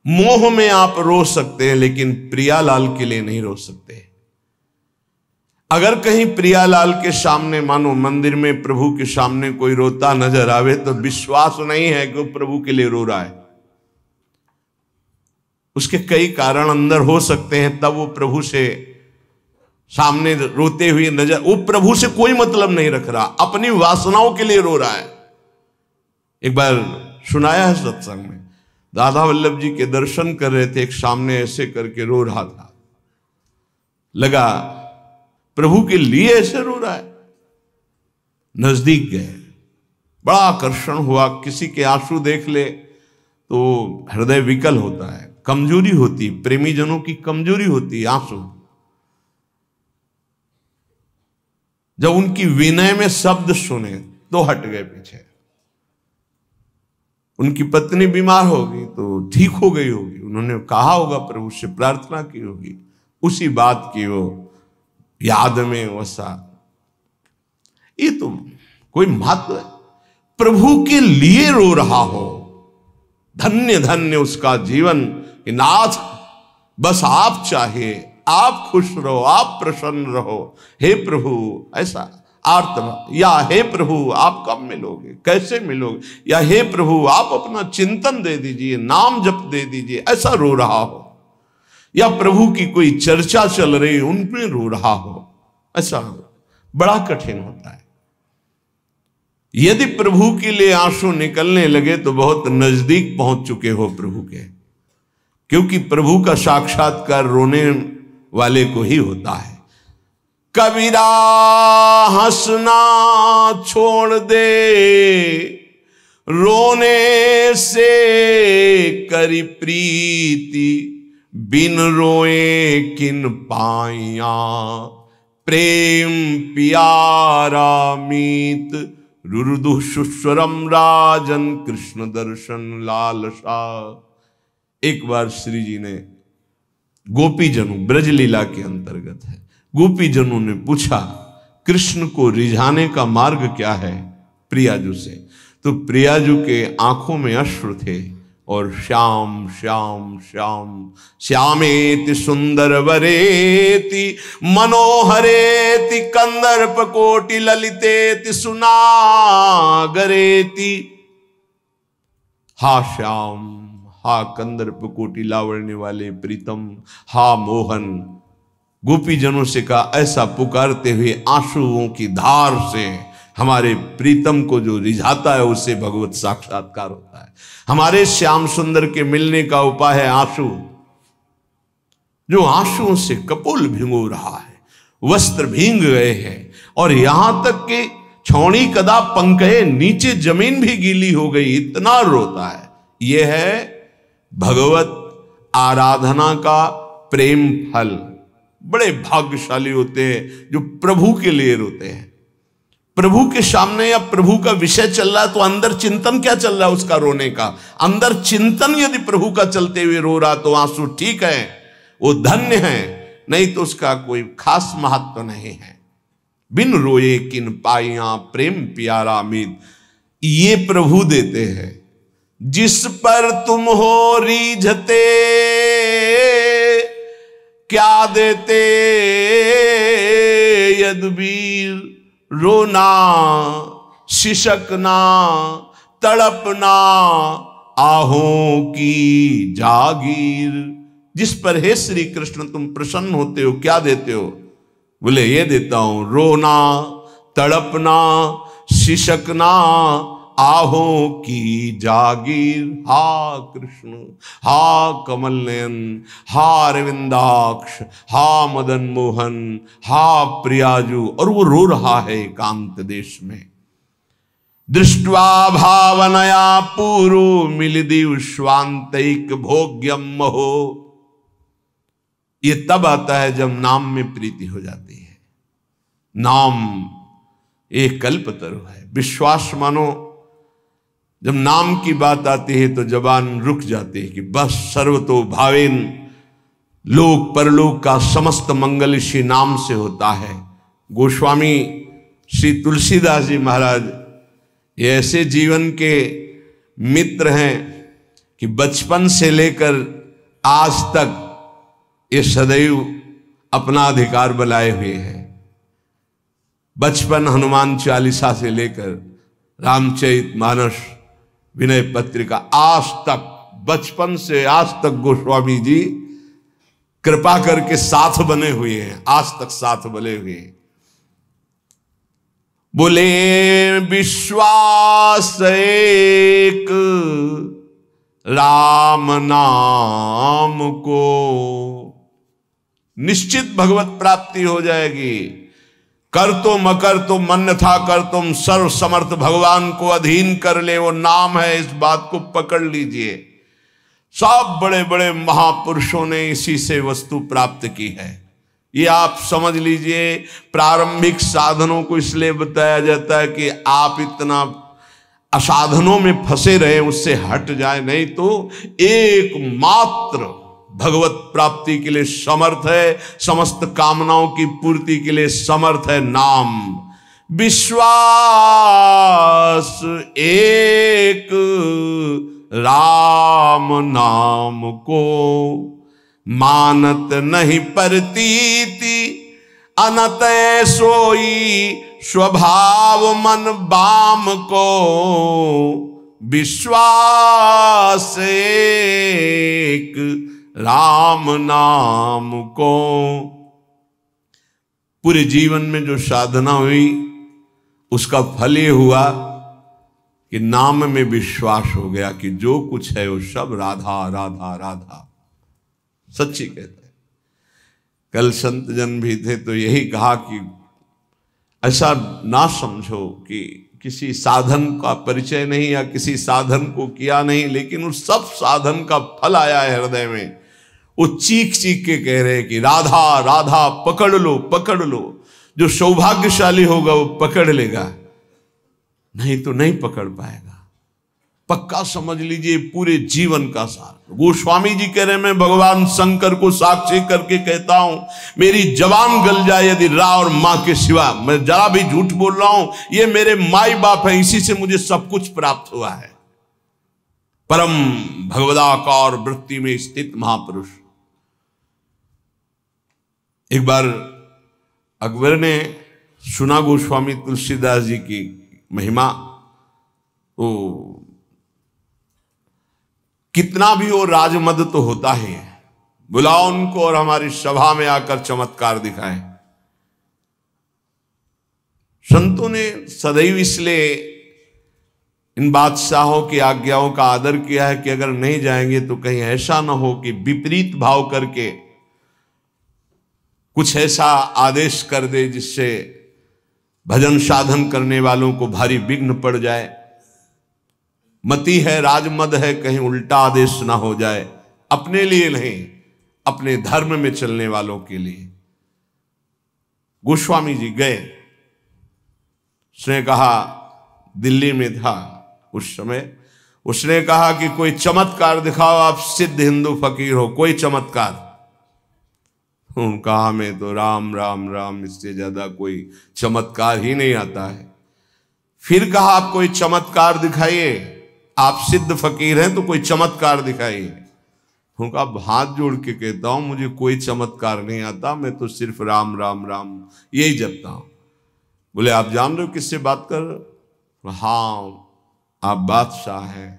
मोह में आप रो सकते हैं लेकिन प्रियालाल के लिए नहीं रो सकते अगर कहीं प्रियालाल के सामने मानो मंदिर में प्रभु के सामने कोई रोता नजर आवे तो विश्वास नहीं है कि वो प्रभु के लिए रो रहा है उसके कई कारण अंदर हो सकते हैं तब वो प्रभु से सामने रोते हुए नजर वो प्रभु से कोई मतलब नहीं रख रहा अपनी वासनाओं के लिए रो रहा है एक बार सुनाया है सत्संग में दादा वल्लभ जी के दर्शन कर रहे थे एक सामने ऐसे करके रो रहा था लगा प्रभु के लिए ऐसे रो रहा है नजदीक गए बड़ा आकर्षण हुआ किसी के आंसू देख ले तो हृदय विकल होता है कमजोरी होती प्रेमी जनों की कमजोरी होती आंसू जब उनकी विनय में शब्द सुने तो हट गए पीछे उनकी पत्नी बीमार होगी तो ठीक हो गई होगी उन्होंने कहा होगा प्रभु से प्रार्थना की होगी उसी बात की वो याद में वसा ये तो कोई महत्व प्रभु के लिए रो रहा हो धन्य धन्य उसका जीवन नाथ बस आप चाहिए आप खुश रहो आप प्रसन्न रहो हे प्रभु ऐसा आर्त या हे प्रभु आप कब मिलोगे कैसे मिलोगे या हे प्रभु आप अपना चिंतन दे दीजिए नाम जप दे दीजिए ऐसा रो रहा हो या प्रभु की कोई चर्चा चल रही उनमें रो रहा हो ऐसा हो बड़ा कठिन होता है यदि प्रभु के लिए आंसू निकलने लगे तो बहुत नजदीक पहुंच चुके हो प्रभु के क्योंकि प्रभु का साक्षात्कार रोने वाले को ही होता है कबीरा हंसना छोड़ दे रोने से करी प्रीति बिन रोए किन पाइया प्रेम प्यारा मीत रुदु सुस्वरम राजन कृष्ण दर्शन लालसा एक बार श्री जी ने गोपी जनों ब्रजलीला के अंतर्गत है गोपी जनों ने पूछा कृष्ण को रिझाने का मार्ग क्या है प्रियाजू से तो प्रियाजू के आंखों में अश्रु थे और श्याम श्याम श्याम श्यामेति सुंदर वरेति मनोहरेति कंदर्प कोटि ललितेति सुनागरेति हा श्याम हा कंदर्प कोटि लावण्य वाले प्रीतम हा मोहन गोपी जनों से कहा ऐसा पुकारते हुए आंसुओं की धार से हमारे प्रीतम को जो रिझाता है उससे भगवत साक्षात्कार होता है हमारे श्याम सुंदर के मिलने का उपाय है आंसू जो आंसुओं से कपोल भिंगो रहा है वस्त्र भींग गए हैं और यहां तक कि छौणी कदा पंख नीचे जमीन भी गीली हो गई इतना रोता है यह है भगवत आराधना का प्रेम फल बड़े भाग्यशाली होते हैं जो प्रभु के लिए रोते हैं प्रभु के सामने या प्रभु का विषय चल रहा है तो अंदर चिंतन क्या चल रहा है उसका रोने का अंदर चिंतन यदि प्रभु का चलते हुए रो रहा तो आंसू ठीक है वो धन्य है नहीं तो उसका कोई खास महत्व तो नहीं है बिन रोए किन पाइया प्रेम प्यारा मीत ये प्रभु देते हैं जिस पर तुम हो रीझते क्या देते यदबीर रोना शिशकना तड़पना आहों की जागीर जिस पर हे श्री कृष्ण तुम प्रसन्न होते हो क्या देते हो बोले ये देता हूं रोना तड़पना शिशकना आहो की जागीर हा कृष्ण हा कमल नयन हा अरविंदाक्ष हा मदन मोहन हा प्रियाजू और वो रो रहा है एकांत देश में दृष्टवा भावनया मिल मिलिदी विश्वांतिक भोग्यम महो ये तब आता है जब नाम में प्रीति हो जाती है नाम एक कल्पतरु है विश्वास मानो जब नाम की बात आती है तो जवान रुक जाती है कि बस सर्वतो भावेन लोक परलोक का समस्त मंगल इसी नाम से होता है गोस्वामी श्री तुलसीदास जी महाराज ये ऐसे जीवन के मित्र हैं कि बचपन से लेकर आज तक ये सदैव अपना अधिकार बनाए हुए हैं बचपन हनुमान चालीसा से लेकर रामचरित मानस विनय पत्रिका आज तक बचपन से आज तक गोस्वामी जी कृपा करके साथ बने हुए हैं आज तक साथ बने हुए हैं बोले विश्वास एक राम नाम को निश्चित भगवत प्राप्ति हो जाएगी कर तुम अकर तुम मन था कर तुम सर्व समर्थ भगवान को अधीन कर ले वो नाम है इस बात को पकड़ लीजिए सब बड़े बड़े महापुरुषों ने इसी से वस्तु प्राप्त की है ये आप समझ लीजिए प्रारंभिक साधनों को इसलिए बताया जाता है कि आप इतना असाधनों में फंसे रहे उससे हट जाए नहीं तो एकमात्र भगवत प्राप्ति के लिए समर्थ है समस्त कामनाओं की पूर्ति के लिए समर्थ है नाम विश्वास एक राम नाम को मानत नहीं परती अनत सोई स्वभाव मन बाम को विश्वास एक राम नाम को पूरे जीवन में जो साधना हुई उसका फल ये हुआ कि नाम में विश्वास हो गया कि जो कुछ है वो सब राधा राधा राधा सच्ची कहते हैं कल संत जन भी थे तो यही कहा कि ऐसा ना समझो कि किसी साधन का परिचय नहीं या किसी साधन को किया नहीं लेकिन उस सब साधन का फल आया है हृदय में वो चीख चीख के कह रहे हैं कि राधा राधा पकड़ लो पकड़ लो जो सौभाग्यशाली होगा वो पकड़ लेगा नहीं तो नहीं पकड़ पाएगा पक्का समझ लीजिए पूरे जीवन का सार गोस्वामी जी कह रहे हैं मैं भगवान शंकर को साक्षी करके कहता हूं मेरी जवान गल जाए यदि रा और माँ के सिवा मैं जरा भी झूठ बोल रहा हूं ये मेरे माई बाप है इसी से मुझे सब कुछ प्राप्त हुआ है परम भगवदाकार वृत्ति में स्थित महापुरुष एक बार अकबर ने सुना गोस्वामी तुलसीदास जी की महिमा तो कितना भी वो राजमद तो होता ही है बुलाओ उनको और हमारी सभा में आकर चमत्कार दिखाएं संतों ने सदैव इसलिए इन बादशाहों की आज्ञाओं का आदर किया है कि अगर नहीं जाएंगे तो कहीं ऐसा ना हो कि विपरीत भाव करके कुछ ऐसा आदेश कर दे जिससे भजन साधन करने वालों को भारी विघ्न पड़ जाए मति है राजमद है कहीं उल्टा आदेश ना हो जाए अपने लिए नहीं अपने धर्म में चलने वालों के लिए गोस्वामी जी गए उसने कहा दिल्ली में था उस समय उसने कहा कि कोई चमत्कार दिखाओ आप सिद्ध हिंदू फकीर हो कोई चमत्कार कहा में तो राम राम राम इससे ज्यादा कोई चमत्कार ही नहीं आता है फिर कहा आप कोई चमत्कार दिखाइए आप सिद्ध फकीर हैं तो कोई चमत्कार दिखाइए उनका हाथ जोड़ के कहता हूं मुझे कोई चमत्कार नहीं आता मैं तो सिर्फ राम राम राम यही जपता हूं बोले आप जान रहे हो किससे बात कर हाँ आप बादशाह हैं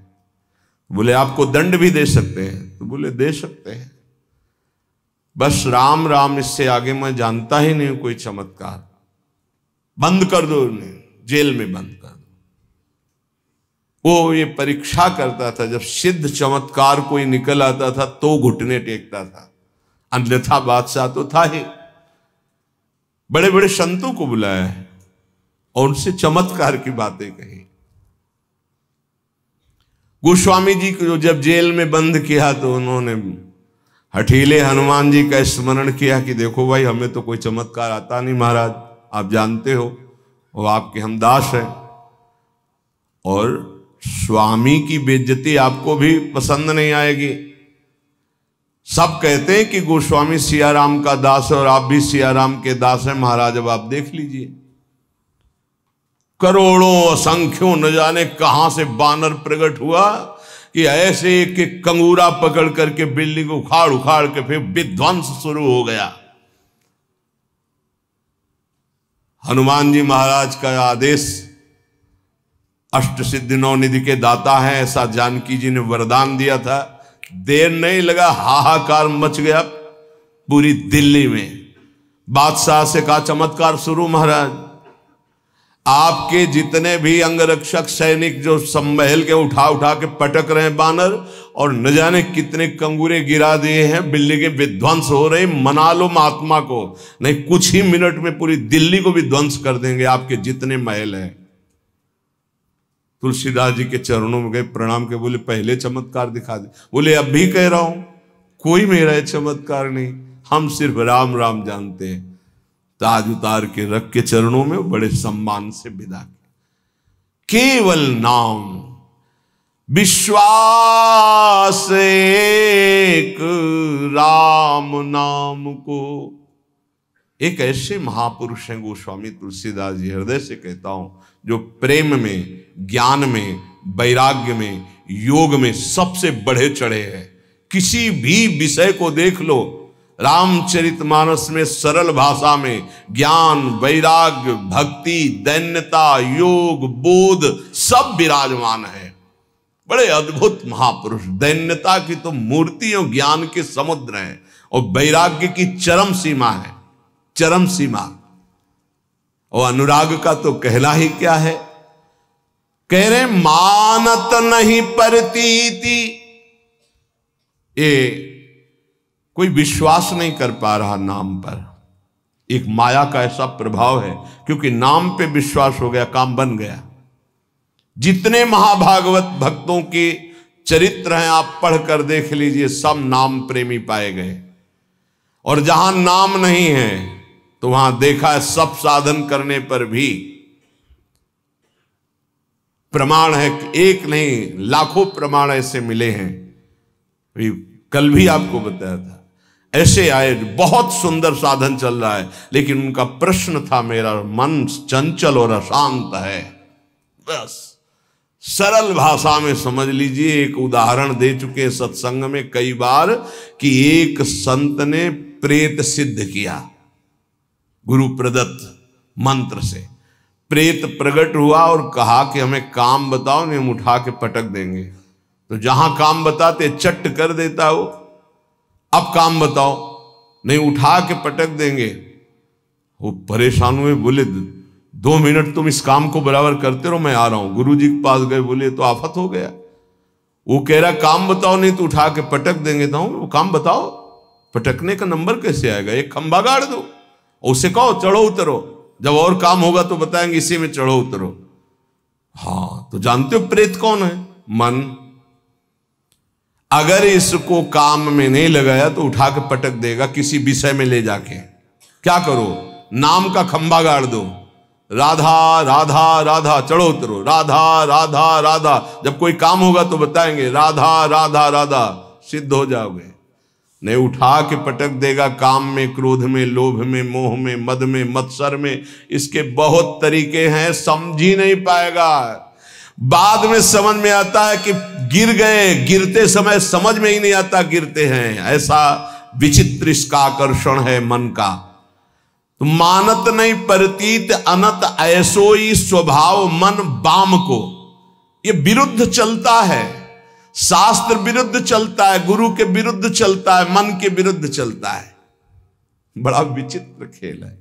बोले आपको दंड भी दे सकते हैं तो बोले दे सकते हैं बस राम राम इससे आगे मैं जानता ही नहीं कोई चमत्कार बंद कर दो उन्हें जेल में बंद कर दो वो ये परीक्षा करता था जब सिद्ध चमत्कार कोई निकल आता था तो घुटने टेकता था अन्यथा बादशाह तो था ही बड़े बड़े संतों को बुलाया है और उनसे चमत्कार की बातें कही गोस्वामी जी को जब जेल में बंद किया तो उन्होंने हठीले हनुमान जी का स्मरण किया कि देखो भाई हमें तो कोई चमत्कार आता नहीं महाराज आप जानते हो वो आपके हम दास हैं और स्वामी की बेज्जती आपको भी पसंद नहीं आएगी सब कहते हैं कि गोस्वामी सियाराम का दास है और आप भी सियाराम के दास हैं महाराज अब आप देख लीजिए करोड़ों असंख्यों न जाने कहां से बानर प्रकट हुआ कि ऐसे एक कंगूरा पकड़ करके बिल्डिंग उखाड़ उखाड़ के फिर विध्वंस शुरू हो गया हनुमान जी महाराज का आदेश अष्ट सिद्धि नवनिधि के दाता हैं ऐसा जानकी जी ने वरदान दिया था देर नहीं लगा हाहाकार मच गया पूरी दिल्ली में बादशाह से कहा चमत्कार शुरू महाराज आपके जितने भी अंगरक्षक सैनिक जो संभल के उठा उठा के पटक रहे हैं बानर और न जाने कितने कंगूरे गिरा दिए हैं बिल्ली के विध्वंस हो रहे मना लो महात्मा को नहीं कुछ ही मिनट में पूरी दिल्ली को विध्वंस कर देंगे आपके जितने महल हैं तुलसीदास जी के चरणों में गए प्रणाम के बोले पहले चमत्कार दिखा दे बोले अब भी कह रहा हूं कोई मेरा चमत्कार नहीं हम सिर्फ राम राम जानते हैं ताज उतार के रख के चरणों में बड़े सम्मान से विदा किया केवल नाम विश्वास एक राम नाम को एक ऐसे महापुरुष हैं गोस्वामी तुलसीदास जी हृदय से कहता हूं जो प्रेम में ज्ञान में वैराग्य में योग में सबसे बढ़े चढ़े हैं किसी भी विषय को देख लो रामचरित मानस में सरल भाषा में ज्ञान वैराग्य भक्ति दैन्यता योग बोध सब विराजमान है बड़े अद्भुत महापुरुष दैन्यता की तो मूर्ति और ज्ञान के समुद्र है और वैराग्य की चरम सीमा है चरम सीमा और अनुराग का तो कहला ही क्या है कह रहे मानत नहीं परती ये कोई विश्वास नहीं कर पा रहा नाम पर एक माया का ऐसा प्रभाव है क्योंकि नाम पे विश्वास हो गया काम बन गया जितने महाभागवत भक्तों के चरित्र हैं आप पढ़कर देख लीजिए सब नाम प्रेमी पाए गए और जहां नाम नहीं है तो वहां देखा है सब साधन करने पर भी प्रमाण है एक नहीं लाखों प्रमाण ऐसे मिले हैं कल भी आपको बताया था ऐसे आए बहुत सुंदर साधन चल रहा है लेकिन उनका प्रश्न था मेरा मन चंचल और अशांत है बस सरल भाषा में समझ लीजिए एक उदाहरण दे चुके सत्संग में कई बार कि एक संत ने प्रेत सिद्ध किया गुरु प्रदत्त मंत्र से प्रेत प्रकट हुआ और कहा कि हमें काम बताओ नहीं हम उठा के पटक देंगे तो जहां काम बताते चट कर देता हो अब काम बताओ नहीं उठा के पटक देंगे वो परेशान हुए बोले दो मिनट तुम इस काम को बराबर करते रहो मैं आ रहा हूं गुरु जी के पास गए बोले तो आफत हो गया वो कह रहा काम बताओ नहीं तो उठा के पटक देंगे तो वो काम बताओ पटकने का नंबर कैसे आएगा एक खंबा गाड़ दो उसे कहो चढ़ो उतरो जब और काम होगा तो बताएंगे इसी में चढ़ो उतरो हाँ तो जानते हो प्रेत कौन है मन अगर इसको काम में नहीं लगाया तो उठा के पटक देगा किसी विषय में ले जाके क्या करो नाम का खंबा गाड़ दो राधा राधा राधा चढ़ो उतरो राधा राधा राधा जब कोई काम होगा तो बताएंगे राधा राधा राधा सिद्ध हो जाओगे नहीं उठा के पटक देगा काम में क्रोध में लोभ में मोह में मद में मत्सर में इसके बहुत तरीके हैं समझ ही नहीं पाएगा बाद में समझ में आता है कि गिर गए गिरते समय समझ में ही नहीं आता गिरते हैं ऐसा विचित्र इसका आकर्षण है मन का तो मानत नहीं परतीत अनत ऐसोई स्वभाव मन बाम को ये विरुद्ध चलता है शास्त्र विरुद्ध चलता है गुरु के विरुद्ध चलता है मन के विरुद्ध चलता है बड़ा विचित्र खेल है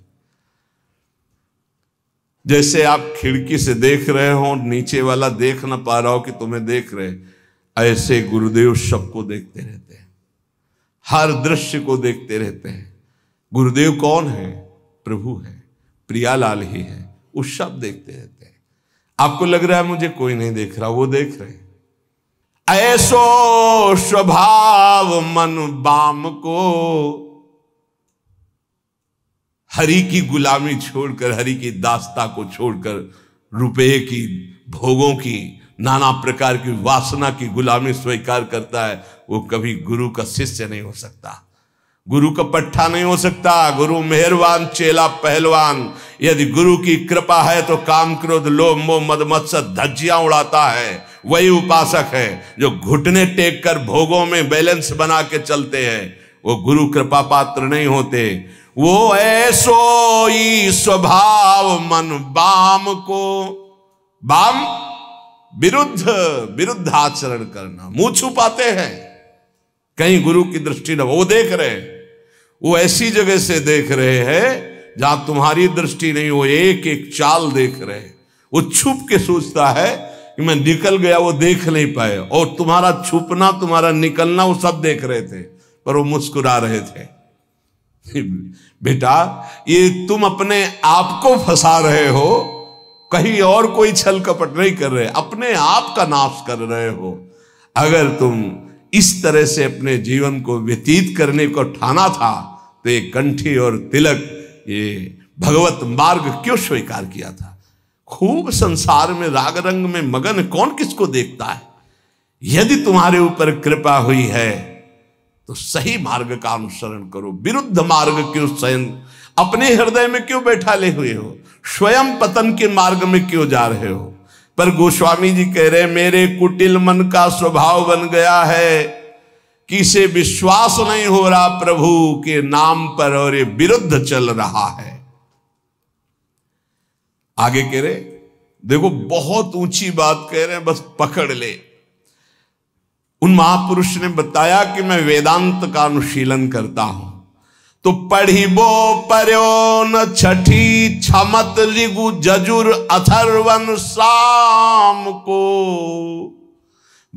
जैसे आप खिड़की से देख रहे हो नीचे वाला देख ना पा रहा हो कि तुम्हें देख रहे ऐसे गुरुदेव सबको देखते रहते हैं हर दृश्य को देखते रहते हैं गुरुदेव कौन है प्रभु है प्रियालाल ही है उस सब देखते रहते हैं आपको लग रहा है मुझे कोई नहीं देख रहा वो देख रहे हैं ऐसो स्वभाव मन बाम को हरि की गुलामी छोड़कर हरि की दास्ता को छोड़कर रुपये की भोगों की नाना प्रकार की वासना की गुलामी स्वीकार करता है वो कभी गुरु का शिष्य नहीं हो सकता गुरु का पट्टा नहीं हो सकता गुरु मेहरवान चेला पहलवान यदि गुरु की कृपा है तो काम क्रोध लोभ मोह मद मत्सर धज्जियां उड़ाता है वही उपासक है जो घुटने टेक कर भोगों में बैलेंस बना के चलते हैं वो गुरु कृपा पात्र नहीं होते वो ऐसो ई स्वभाव मन बाम को बाम विरुद्ध विरुद्ध आचरण करना मुंह छुपाते हैं कहीं गुरु की दृष्टि न वो देख रहे हैं वो ऐसी जगह से देख रहे हैं जहां तुम्हारी दृष्टि नहीं वो एक एक चाल देख रहे हैं वो छुप के सोचता है कि मैं निकल गया वो देख नहीं पाए और तुम्हारा छुपना तुम्हारा निकलना वो सब देख रहे थे पर वो मुस्कुरा रहे थे बेटा ये तुम अपने आप को फंसा रहे हो कहीं और कोई छल कपट नहीं कर रहे अपने आप का नाश कर रहे हो अगर तुम इस तरह से अपने जीवन को व्यतीत करने को ठाना था तो ये कंठी और तिलक ये भगवत मार्ग क्यों स्वीकार किया था खूब संसार में राग रंग में मगन कौन किसको देखता है यदि तुम्हारे ऊपर कृपा हुई है तो सही मार्ग का अनुसरण करो विरुद्ध मार्ग क्यों स्वयं अपने हृदय में क्यों बैठा ले हुए हो स्वयं पतन के मार्ग में क्यों जा रहे हो पर गोस्वामी जी कह रहे मेरे कुटिल मन का स्वभाव बन गया है किसे विश्वास नहीं हो रहा प्रभु के नाम पर और ये विरुद्ध चल रहा है आगे कह रहे देखो बहुत ऊंची बात कह रहे हैं बस पकड़ ले उन महापुरुष ने बताया कि मैं वेदांत का अनुशीलन करता हूं तो पढ़ी पर्यो न छठी छमत रिगु जजुर अथर्वन शाम को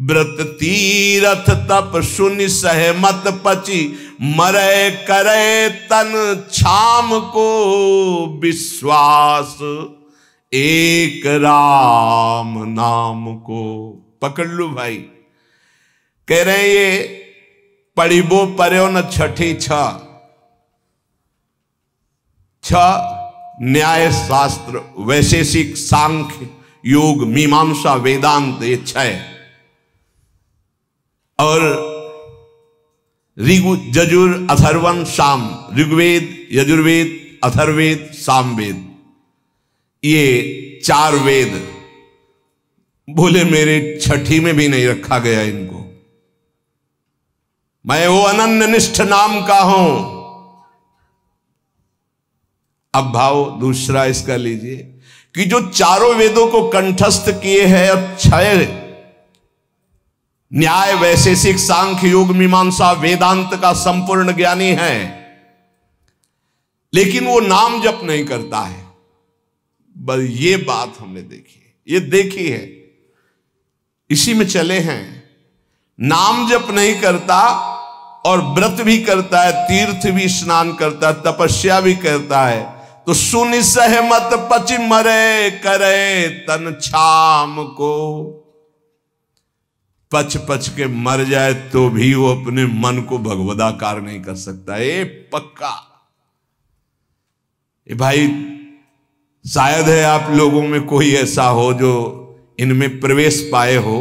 व्रत तीरथ तप सुनि सहमत पची मरे करे तन छाम को विश्वास एक राम नाम को पकड़ लो भाई कह रहे हैं ये पढ़ीबो पर्यो न छठी छ न्याय शास्त्र वैशेषिक सांख्य योग मीमांसा वेदांत ये छह और ऋगु जजुर अथर्वन शाम ऋग्वेद यजुर्वेद अथर्वेद सामवेद ये चार वेद बोले मेरे छठी में भी नहीं रखा गया इनको मैं वो अनन्य निष्ठ नाम का हूं अब भाव दूसरा इसका लीजिए कि जो चारों वेदों को कंठस्थ किए हैं और छय न्याय वैशेषिक सांख्य योग मीमांसा वेदांत का संपूर्ण ज्ञानी है लेकिन वो नाम जप नहीं करता है बस ये बात हमने देखी ये देखी है इसी में चले हैं नाम जप नहीं करता और व्रत भी करता है तीर्थ भी स्नान करता है तपस्या भी करता है तो सुनि सहमत पच मरे करे तन छाम को पच पच के मर जाए तो भी वो अपने मन को भगवदाकार नहीं कर सकता ये पक्का ये भाई शायद है आप लोगों में कोई ऐसा हो जो इनमें प्रवेश पाए हो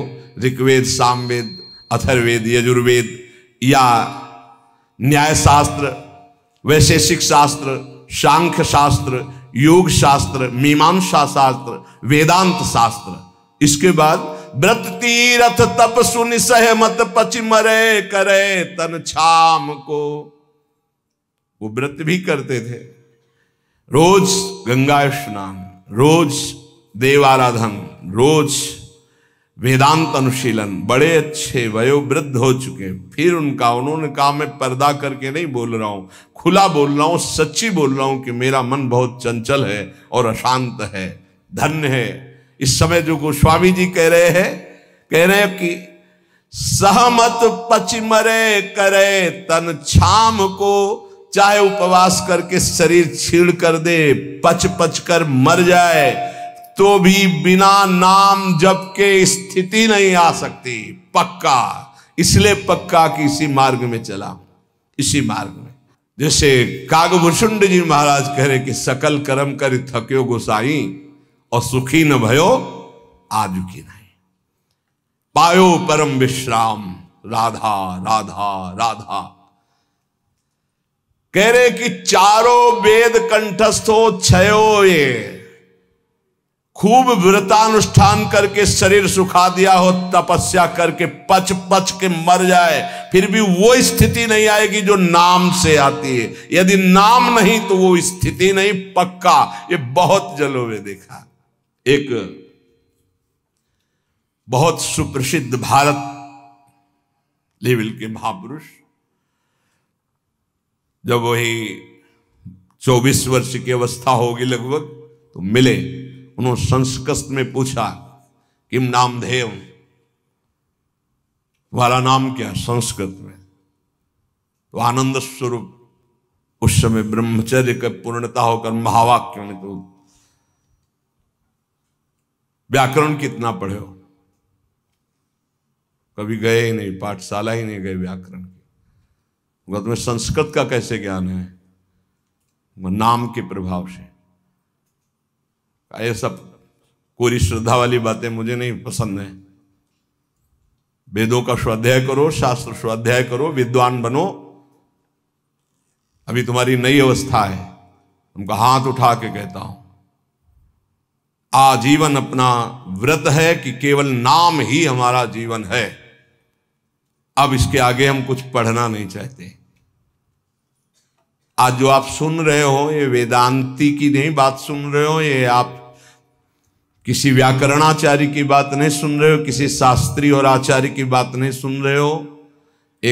ऋग्वेद सामवेद अथर्वेद यजुर्वेद या न्याय शास्त्र वैशेषिक शास्त्र सांख्य शास्त्र योग शास्त्र मीमांसा शास्त्र वेदांत शास्त्र इसके बाद व्रत तीरथ तप सुन सहमत पच मरे करे तन छाम को वो व्रत भी करते थे रोज गंगा स्नान रोज देवाराधन रोज वेदांत अनुशीलन बड़े अच्छे वयोवृद्ध हो चुके फिर उनका उन्होंने कहा मैं पर्दा करके नहीं बोल रहा हूं खुला बोल रहा हूं सच्ची बोल रहा हूं कि मेरा मन बहुत चंचल है और अशांत है धन्य है इस समय जो गोस्वामी जी कह रहे हैं कह रहे हैं कि सहमत पच मरे करे तन छाम को चाहे उपवास करके शरीर छीड़ कर दे पच पच कर मर जाए तो भी बिना नाम जप के स्थिति नहीं आ सकती पक्का इसलिए पक्का कि इसी मार्ग में चला इसी मार्ग में जैसे कागभूषुंड जी महाराज कह रहे कि सकल कर्म कर थक्यो गोसाई और सुखी न भयो आज की नहीं पायो परम विश्राम राधा राधा राधा कह रहे कि चारों वेद कंठस्थ हो छयो ये खूब व्रतानुष्ठान करके शरीर सुखा दिया हो तपस्या करके पच पच के मर जाए फिर भी वो स्थिति नहीं आएगी जो नाम से आती है यदि नाम नहीं तो वो स्थिति नहीं पक्का ये बहुत जलों में देखा एक बहुत सुप्रसिद्ध भारत लेवल के महापुरुष जब वही चौबीस वर्ष की अवस्था होगी लगभग तो मिले उन्होंने संस्कृत में पूछा किम नामधेव तुम्हारा नाम क्या संस्कृत में तो आनंद स्वरूप उस समय ब्रह्मचर्य के पूर्णता होकर महावाक्य में तो व्याकरण कितना पढ़े हो कभी गए ही नहीं पाठशाला ही नहीं गए व्याकरण की तुम्हें संस्कृत का कैसे ज्ञान है नाम के प्रभाव से ये सब कोरी श्रद्धा वाली बातें मुझे नहीं पसंद है वेदों का स्वाध्याय करो शास्त्र स्वाध्याय करो विद्वान बनो अभी तुम्हारी नई अवस्था है तुमको हाथ उठा के कहता हूं आजीवन अपना व्रत है कि केवल नाम ही हमारा जीवन है अब इसके आगे हम कुछ पढ़ना नहीं चाहते आज जो आप सुन रहे हो ये वेदांती की नहीं बात सुन रहे हो ये आप किसी व्याकरणाचार्य की बात नहीं सुन रहे हो किसी शास्त्री और आचार्य की बात नहीं सुन रहे हो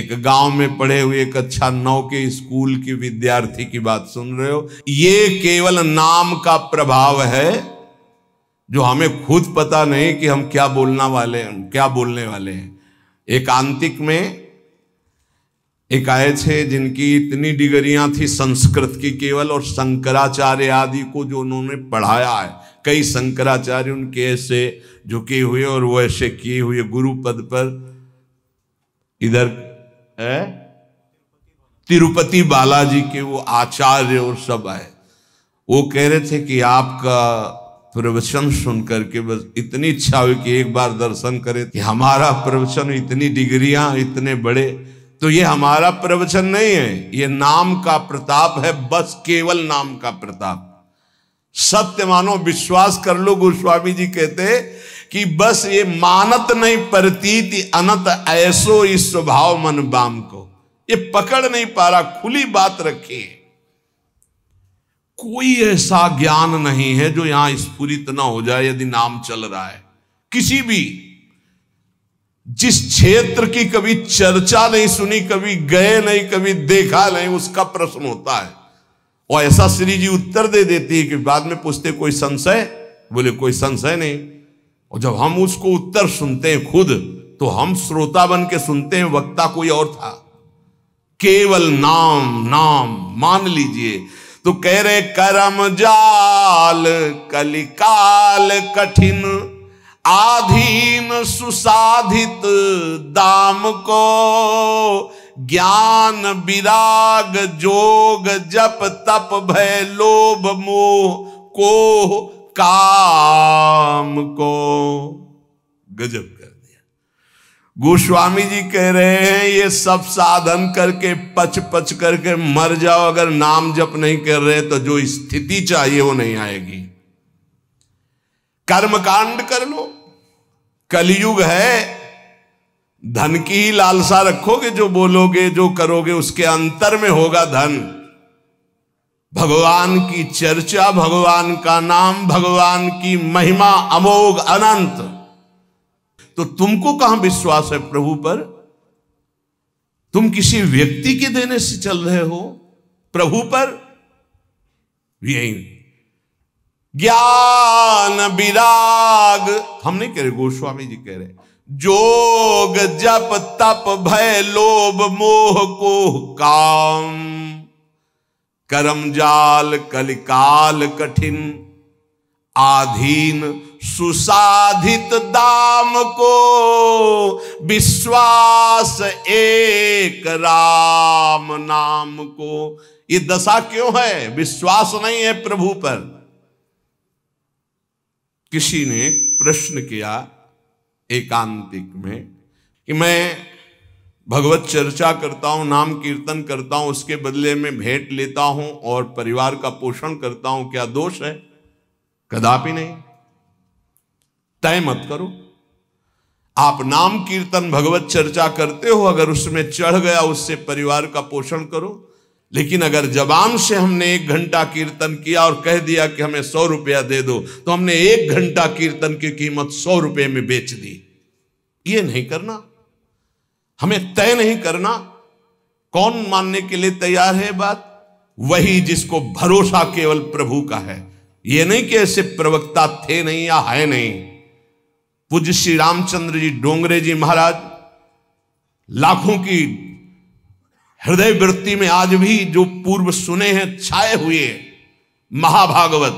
एक गांव में पढ़े हुए एक अच्छा नौ के स्कूल के विद्यार्थी की बात सुन रहे हो ये केवल नाम का प्रभाव है जो हमें खुद पता नहीं कि हम क्या बोलना वाले क्या बोलने वाले हैं एकांतिक में एक आए थे जिनकी इतनी डिग्रियां थी संस्कृत की केवल और शंकराचार्य आदि को जो उन्होंने पढ़ाया है कई शंकराचार्य उनके ऐसे झुके हुए और वो ऐसे किए हुए गुरु पद पर इधर है तिरुपति बालाजी के वो आचार्य और सब आए वो कह रहे थे कि आपका प्रवचन सुन करके बस इतनी इच्छा हुई कि एक बार दर्शन करे कि हमारा प्रवचन इतनी डिग्रियां इतने बड़े तो ये हमारा प्रवचन नहीं है ये नाम का प्रताप है बस केवल नाम का प्रताप सत्य मानो विश्वास कर लो गोस्वामी जी कहते कि बस ये मानत नहीं प्रतीत अनत ऐसो इस स्वभाव मन बाम को ये पकड़ नहीं पा रहा खुली बात रखी है कोई ऐसा ज्ञान नहीं है जो यहां स्फुरित ना हो जाए यदि नाम चल रहा है किसी भी जिस क्षेत्र की कभी चर्चा नहीं सुनी कभी गए नहीं कभी देखा नहीं उसका प्रश्न होता है और ऐसा श्री जी उत्तर दे देती है कि बाद में पूछते कोई संशय बोले कोई संशय नहीं और जब हम उसको उत्तर सुनते हैं खुद तो हम श्रोता बन के सुनते हैं वक्ता कोई और था केवल नाम नाम मान लीजिए तो कह रहे करम जाल कलिकाल कठिन आधीन सुसाधित दाम को ज्ञान विराग जोग जप तप भय लोभ मोह को काम को गजब कर दिया गोस्वामी जी कह रहे हैं ये सब साधन करके पच पच करके मर जाओ अगर नाम जप नहीं कर रहे तो जो स्थिति चाहिए वो नहीं आएगी कर्मकांड कर लो कलयुग है धन की ही लालसा रखोगे जो बोलोगे जो करोगे उसके अंतर में होगा धन भगवान की चर्चा भगवान का नाम भगवान की महिमा अमोघ अनंत तो तुमको कहां विश्वास है प्रभु पर तुम किसी व्यक्ति के देने से चल रहे हो प्रभु पर यही ज्ञान विराग हम नहीं कह रहे गोस्वामी जी कह रहे जोग जप तप भय लोभ मोह को काम करम जाल कलिकाल कठिन आधीन सुसाधित दाम को विश्वास एक राम नाम को ये दशा क्यों है विश्वास नहीं है प्रभु पर किसी ने प्रश्न किया एकांतिक में कि मैं भगवत चर्चा करता हूँ नाम कीर्तन करता हूँ उसके बदले में भेंट लेता हूँ और परिवार का पोषण करता हूँ क्या दोष है कदापि नहीं तय मत करो आप नाम कीर्तन भगवत चर्चा करते हो अगर उसमें चढ़ गया उससे परिवार का पोषण करो लेकिन अगर जबान से हमने एक घंटा कीर्तन किया और कह दिया कि हमें सौ रुपया दे दो तो हमने एक घंटा कीर्तन की कीमत सौ रुपये में बेच दी ये नहीं करना हमें तय नहीं करना कौन मानने के लिए तैयार है बात वही जिसको भरोसा केवल प्रभु का है ये नहीं कि ऐसे प्रवक्ता थे नहीं या है नहीं पूज्य श्री रामचंद्र जी डोंगरे जी महाराज लाखों की हृदय वृत्ति में आज भी जो पूर्व सुने हैं छाए हुए महाभागवत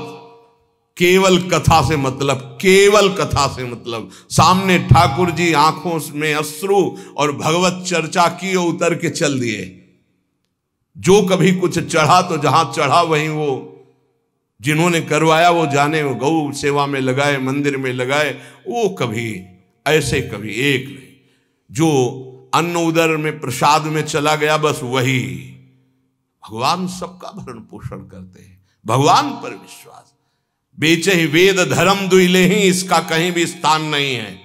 केवल कथा से मतलब केवल कथा से मतलब सामने ठाकुर जी आंखों में अश्रु और भगवत चर्चा की और उतर के चल दिए जो कभी कुछ चढ़ा तो जहां चढ़ा वहीं वो जिन्होंने करवाया वो जाने वो गौ सेवा में लगाए मंदिर में लगाए वो कभी ऐसे कभी एक नहीं जो अन्न उदर में प्रसाद में चला गया बस वही भगवान सबका भरण पोषण करते हैं भगवान पर विश्वास बेचे ही वेद धर्म दुले ही इसका कहीं भी स्थान नहीं है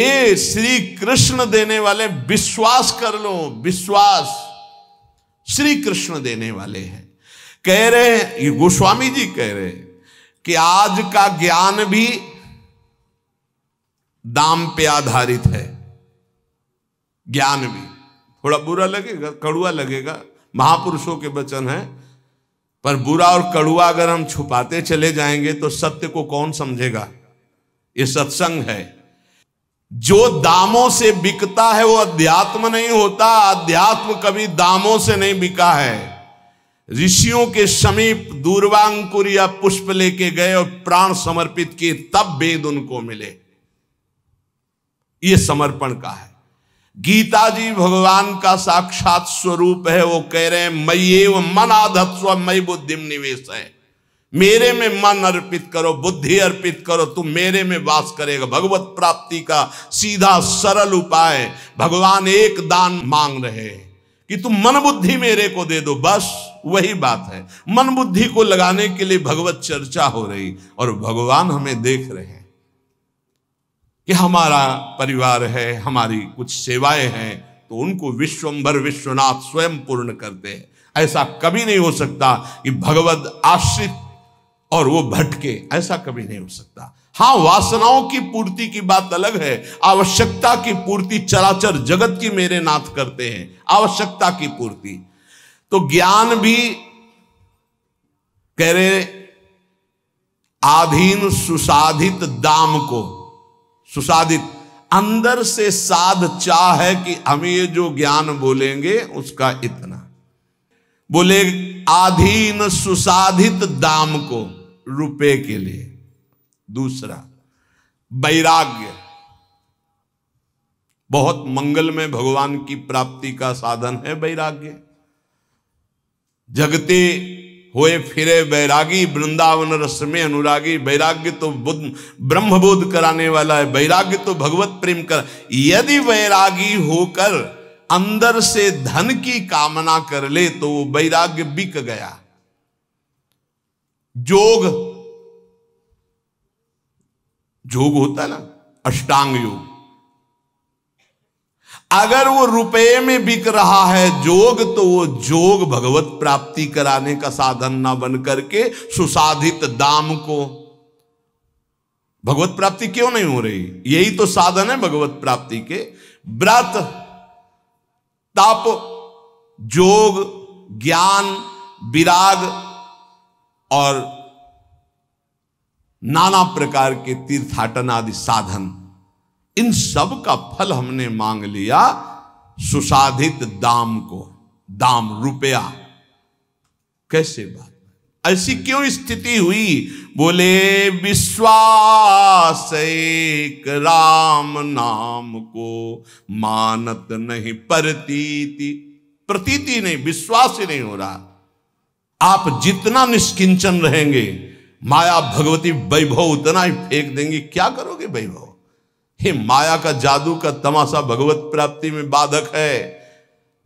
ए श्री कृष्ण देने वाले विश्वास कर लो विश्वास श्री कृष्ण देने वाले हैं कह रहे हैं ये गोस्वामी जी कह रहे हैं कि आज का ज्ञान भी दाम पे आधारित है ज्ञान भी थोड़ा बुरा लगेगा कड़ुआ लगेगा महापुरुषों के वचन है पर बुरा और कड़ुआ अगर हम छुपाते चले जाएंगे तो सत्य को कौन समझेगा ये सत्संग है जो दामों से बिकता है वो अध्यात्म नहीं होता अध्यात्म कभी दामों से नहीं बिका है ऋषियों के समीप दूर्वांकुर या पुष्प लेके गए और प्राण समर्पित किए तब वेद उनको मिले ये समर्पण का है गीता जी भगवान का साक्षात स्वरूप है वो कह रहे हैं मई एव मन आधत्स्व मई बुद्धि निवेश है मेरे में मन अर्पित करो बुद्धि अर्पित करो तुम मेरे में वास करेगा भगवत प्राप्ति का सीधा सरल उपाय भगवान एक दान मांग रहे कि तुम मन बुद्धि मेरे को दे दो बस वही बात है मन बुद्धि को लगाने के लिए भगवत चर्चा हो रही और भगवान हमें देख रहे हैं कि हमारा परिवार है हमारी कुछ सेवाएं हैं तो उनको विश्वंभर विश्वनाथ स्वयं पूर्ण करते हैं ऐसा कभी नहीं हो सकता कि भगवत आश्रित और वो भटके ऐसा कभी नहीं हो सकता हाँ वासनाओं की पूर्ति की बात अलग है आवश्यकता की पूर्ति चराचर जगत की मेरे नाथ करते हैं आवश्यकता की पूर्ति तो ज्ञान भी कह रहे आधीन सुसाधित दाम को सुसादित अंदर से साध चाह है कि हम ये जो ज्ञान बोलेंगे उसका इतना बोले आधीन सुसाधित दाम को रुपए के लिए दूसरा वैराग्य बहुत मंगल में भगवान की प्राप्ति का साधन है वैराग्य जगते हुए फिरे बैरागी वृंदावन रस में अनुरागी वैराग्य तो बुद्ध ब्रह्मबोध कराने वाला है वैराग्य तो भगवत प्रेम कर यदि वैरागी होकर अंदर से धन की कामना कर ले तो वो वैराग्य बिक गया जोग जोग होता ना अष्टांग योग अगर वो रुपये में बिक रहा है जोग तो वो जोग भगवत प्राप्ति कराने का साधन ना बन करके सुसाधित दाम को भगवत प्राप्ति क्यों नहीं हो रही यही तो साधन है भगवत प्राप्ति के व्रत तप जोग ज्ञान विराग और नाना प्रकार के तीर्थाटन आदि साधन इन सब का फल हमने मांग लिया सुसाधित दाम को दाम रुपया कैसे बात ऐसी क्यों स्थिति हुई बोले विश्वास एक राम नाम को मानत नहीं प्रतीति प्रतीति नहीं विश्वास ही नहीं हो रहा आप जितना निष्किंचन रहेंगे माया भगवती वैभव उतना ही फेंक देंगी क्या करोगे वैभव ये माया का जादू का तमाशा भगवत प्राप्ति में बाधक है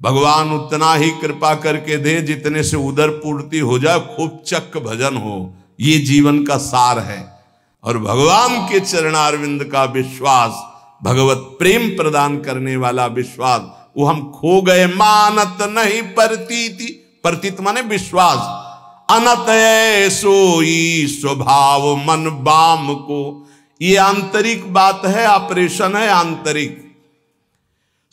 भगवान उतना ही कृपा करके दे जितने से उधर पूर्ति हो जाए खूब चक्क भजन हो ये जीवन का सार है और भगवान के चरणारविंद का विश्वास भगवत प्रेम प्रदान करने वाला विश्वास वो हम खो गए मानत नहीं प्रतीति प्रतीत माने विश्वास अनत सोई स्वभाव मन बाम को ये आंतरिक बात है ऑपरेशन है आंतरिक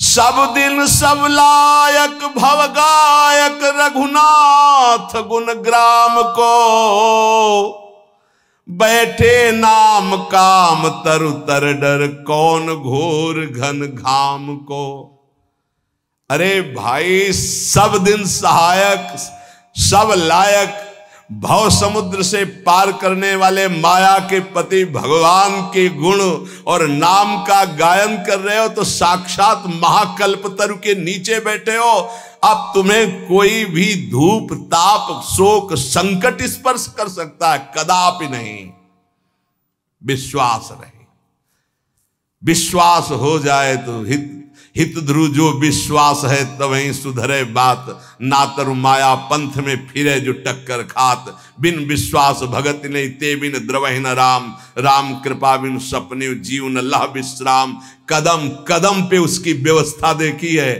सब दिन सब लायक भव गायक रघुनाथ गुण ग्राम को बैठे नाम काम तरु तर डर कौन घोर घन घाम को अरे भाई सब दिन सहायक सब लायक भव समुद्र से पार करने वाले माया के पति भगवान के गुण और नाम का गायन कर रहे हो तो साक्षात महाकल्प तरु के नीचे बैठे हो अब तुम्हें कोई भी धूप ताप शोक संकट स्पर्श कर सकता है कदापि नहीं विश्वास रहे विश्वास हो जाए तो हित हित ध्रु जो विश्वास है तवही सुधरे बात नातर माया पंथ में फिरे जो टक्कर खात बिन विश्वास भगत नहीं ते बिन द्रवहीन राम राम कृपा बिन सपने जीवन लह विश्राम कदम कदम पे उसकी व्यवस्था देखी है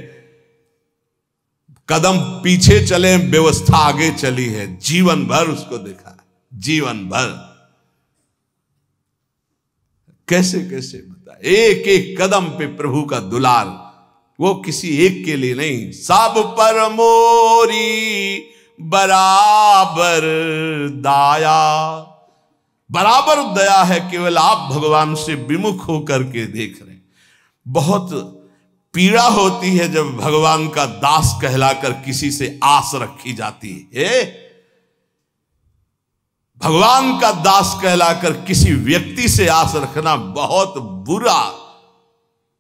कदम पीछे चले व्यवस्था आगे चली है जीवन भर उसको देखा जीवन भर कैसे कैसे बता एक एक कदम पे प्रभु का दुलार वो किसी एक के लिए नहीं सब पर मोरी बराबर दाया बराबर दया है केवल आप भगवान से विमुख होकर के देख रहे बहुत पीड़ा होती है जब भगवान का दास कहलाकर किसी से आस रखी जाती है ए? भगवान का दास कहलाकर किसी व्यक्ति से आस रखना बहुत बुरा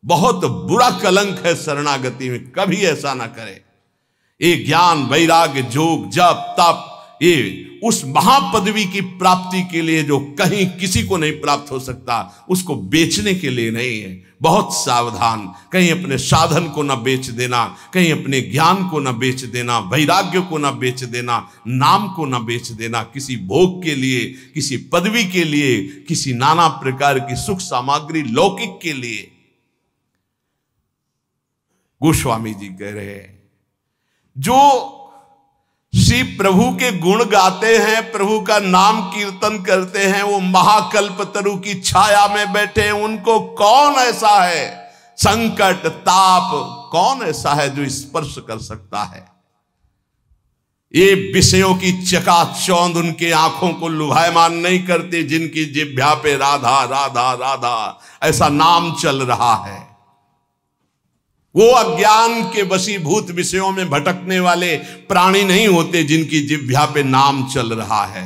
बहुत बुरा कलंक है शरणागति में कभी ऐसा ना करे ये ज्ञान वैराग्य जोग जप तप ये उस महापदवी की प्राप्ति के लिए जो कहीं किसी को नहीं प्राप्त हो सकता उसको बेचने के लिए नहीं है बहुत सावधान कहीं अपने साधन को ना बेच देना कहीं अपने ज्ञान को ना बेच देना वैराग्य को ना बेच देना नाम को ना बेच देना किसी भोग के लिए किसी पदवी के लिए किसी नाना प्रकार की सुख सामग्री लौकिक के लिए गोस्वामी जी कह रहे हैं जो श्री प्रभु के गुण गाते हैं प्रभु का नाम कीर्तन करते हैं वो महाकल्प तरु की छाया में बैठे उनको कौन ऐसा है संकट ताप कौन ऐसा है जो स्पर्श कर सकता है ये विषयों की चकाचौंध उनके आंखों को लुभायमान नहीं करते जिनकी जिभ्या पे राधा राधा राधा ऐसा नाम चल रहा है वो अज्ञान के वसीभूत विषयों में भटकने वाले प्राणी नहीं होते जिनकी जिव्या पे नाम चल रहा है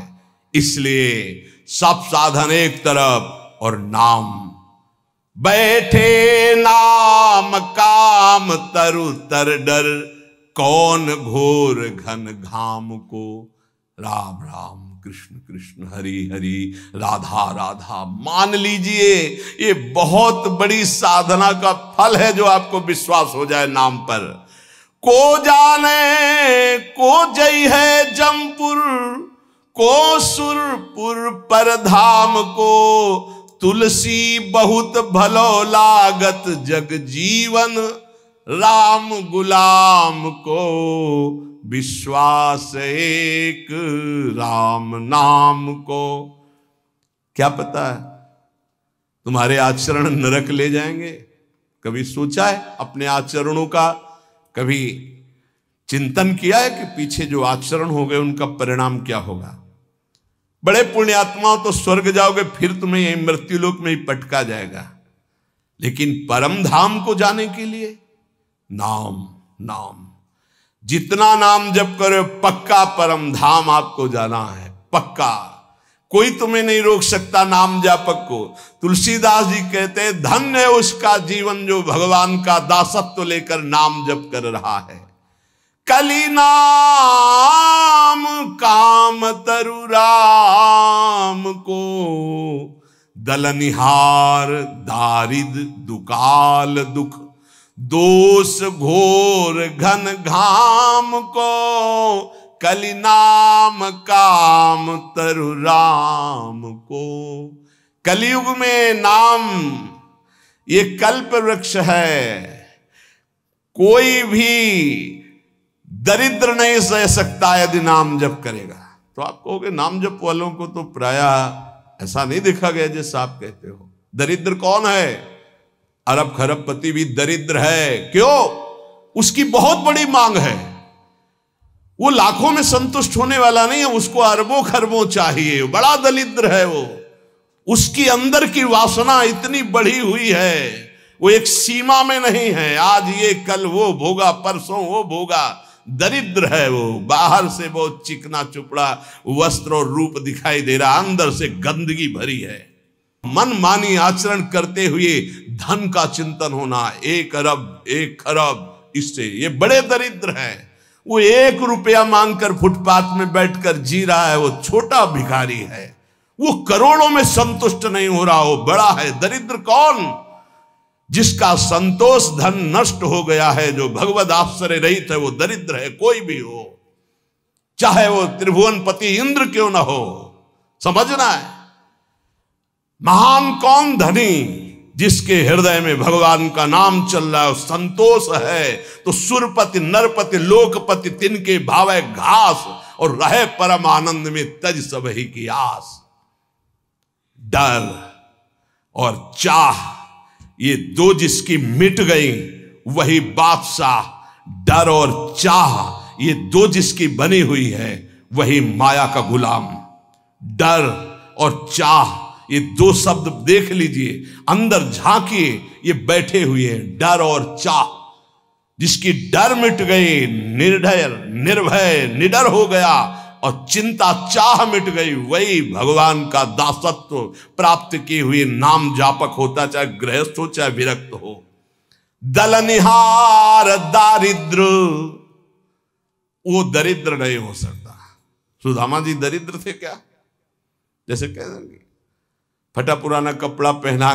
इसलिए सब साधन एक तरफ और नाम बैठे नाम काम तरु तर डर कौन घोर घन घाम को राम राम कृष्ण कृष्ण हरि हरि राधा राधा मान लीजिए ये बहुत बड़ी साधना का फल है जो आपको विश्वास हो जाए नाम पर को जाने को जय है जमपुर को सुरपुर पर धाम को तुलसी बहुत भलो लागत जग जीवन राम गुलाम को विश्वास एक राम नाम को क्या पता है तुम्हारे आचरण नरक ले जाएंगे कभी सोचा है अपने आचरणों का कभी चिंतन किया है कि पीछे जो आचरण हो गए उनका परिणाम क्या होगा बड़े पुण्यात्मा तो स्वर्ग जाओगे फिर तुम्हें यही लोक में ही पटका जाएगा लेकिन परम धाम को जाने के लिए नाम नाम जितना नाम जप करो पक्का परम धाम आपको जाना है पक्का कोई तुम्हें नहीं रोक सकता नाम जापक को तुलसीदास जी कहते हैं धन्य है उसका जीवन जो भगवान का दासत्व लेकर नाम जप कर रहा है कली नाम काम तरु राम को दलनिहार दारिद दुकाल दुख दोष घोर घन घाम को कलि नाम काम तरु राम को कलयुग में नाम ये कल्प वृक्ष है कोई भी दरिद्र नहीं सह सकता यदि नाम जप करेगा तो आप कहोगे नाम जप वालों को तो प्राय ऐसा नहीं देखा गया जैसा आप कहते हो दरिद्र कौन है अरब खरबपति भी दरिद्र है क्यों उसकी बहुत बड़ी मांग है वो लाखों में संतुष्ट होने वाला नहीं है उसको अरबों खरबों चाहिए बड़ा दरिद्र है वो उसकी अंदर की वासना इतनी बढ़ी हुई है वो एक सीमा में नहीं है आज ये कल वो भोगा परसों वो भोगा दरिद्र है वो बाहर से बहुत चिकना चुपड़ा वस्त्र और रूप दिखाई दे रहा अंदर से गंदगी भरी है मन मानी आचरण करते हुए धन का चिंतन होना एक अरब एक खरब इससे ये बड़े दरिद्र हैं वो एक रुपया मांगकर फुटपाथ में बैठकर जी रहा है वो छोटा भिखारी है वो करोड़ों में संतुष्ट नहीं हो रहा हो बड़ा है दरिद्र कौन जिसका संतोष धन नष्ट हो गया है जो भगवत आश्चर्य रहित है वो दरिद्र है कोई भी हो चाहे वो त्रिभुवन पति इंद्र क्यों ना हो समझना है महान कौन धनी जिसके हृदय में भगवान का नाम चल रहा है संतोष है तो सुरपति नरपति लोकपति तिनके भाव घास और रहे परम आनंद में तज सब ही की आस डर और चाह ये दो जिसकी मिट गई वही बादशाह डर और चाह ये दो जिसकी बनी हुई है वही माया का गुलाम डर और चाह ये दो शब्द देख लीजिए अंदर झांकिए ये बैठे हुए हैं डर और चाह जिसकी डर मिट गई निर्डय निर्भय निडर हो गया और चिंता चाह मिट गई वही भगवान का दासत्व प्राप्त किए हुए नाम जापक होता चाहे गृहस्थ हो चाहे विरक्त हो दलनिहार दारिद्र वो दरिद्र नहीं हो सकता सुधामा जी दरिद्र थे क्या जैसे कह देंगे फटा पुराना कपड़ा पहना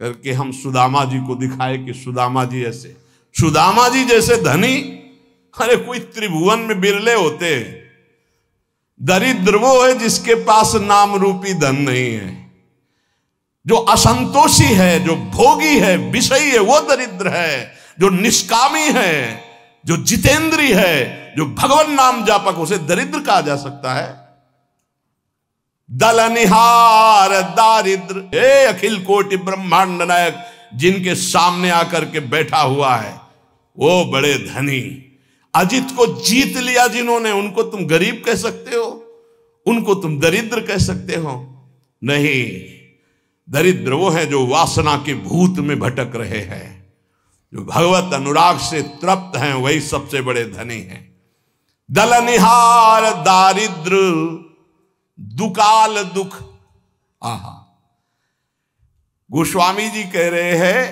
करके हम सुदामा जी को दिखाए कि सुदामा जी ऐसे सुदामा जी जैसे धनी अरे कोई त्रिभुवन में बिरले होते हैं दरिद्र वो है जिसके पास नाम रूपी धन नहीं है जो असंतोषी है जो भोगी है विषयी है वो दरिद्र है जो निष्कामी है जो जितेंद्री है जो भगवान नाम जापक उसे दरिद्र कहा जा सकता है दलनिहार दारिद्र हे अखिल कोटि ब्रह्मांड नायक जिनके सामने आकर के बैठा हुआ है वो बड़े धनी अजित को जीत लिया जिन्होंने उनको तुम गरीब कह सकते हो उनको तुम दरिद्र कह सकते हो नहीं दरिद्र वो है जो वासना के भूत में भटक रहे हैं जो भगवत अनुराग से तृप्त हैं वही सबसे बड़े धनी हैं दलनिहार दारिद्र दुकाल दुख आहा गोस्वामी जी कह रहे हैं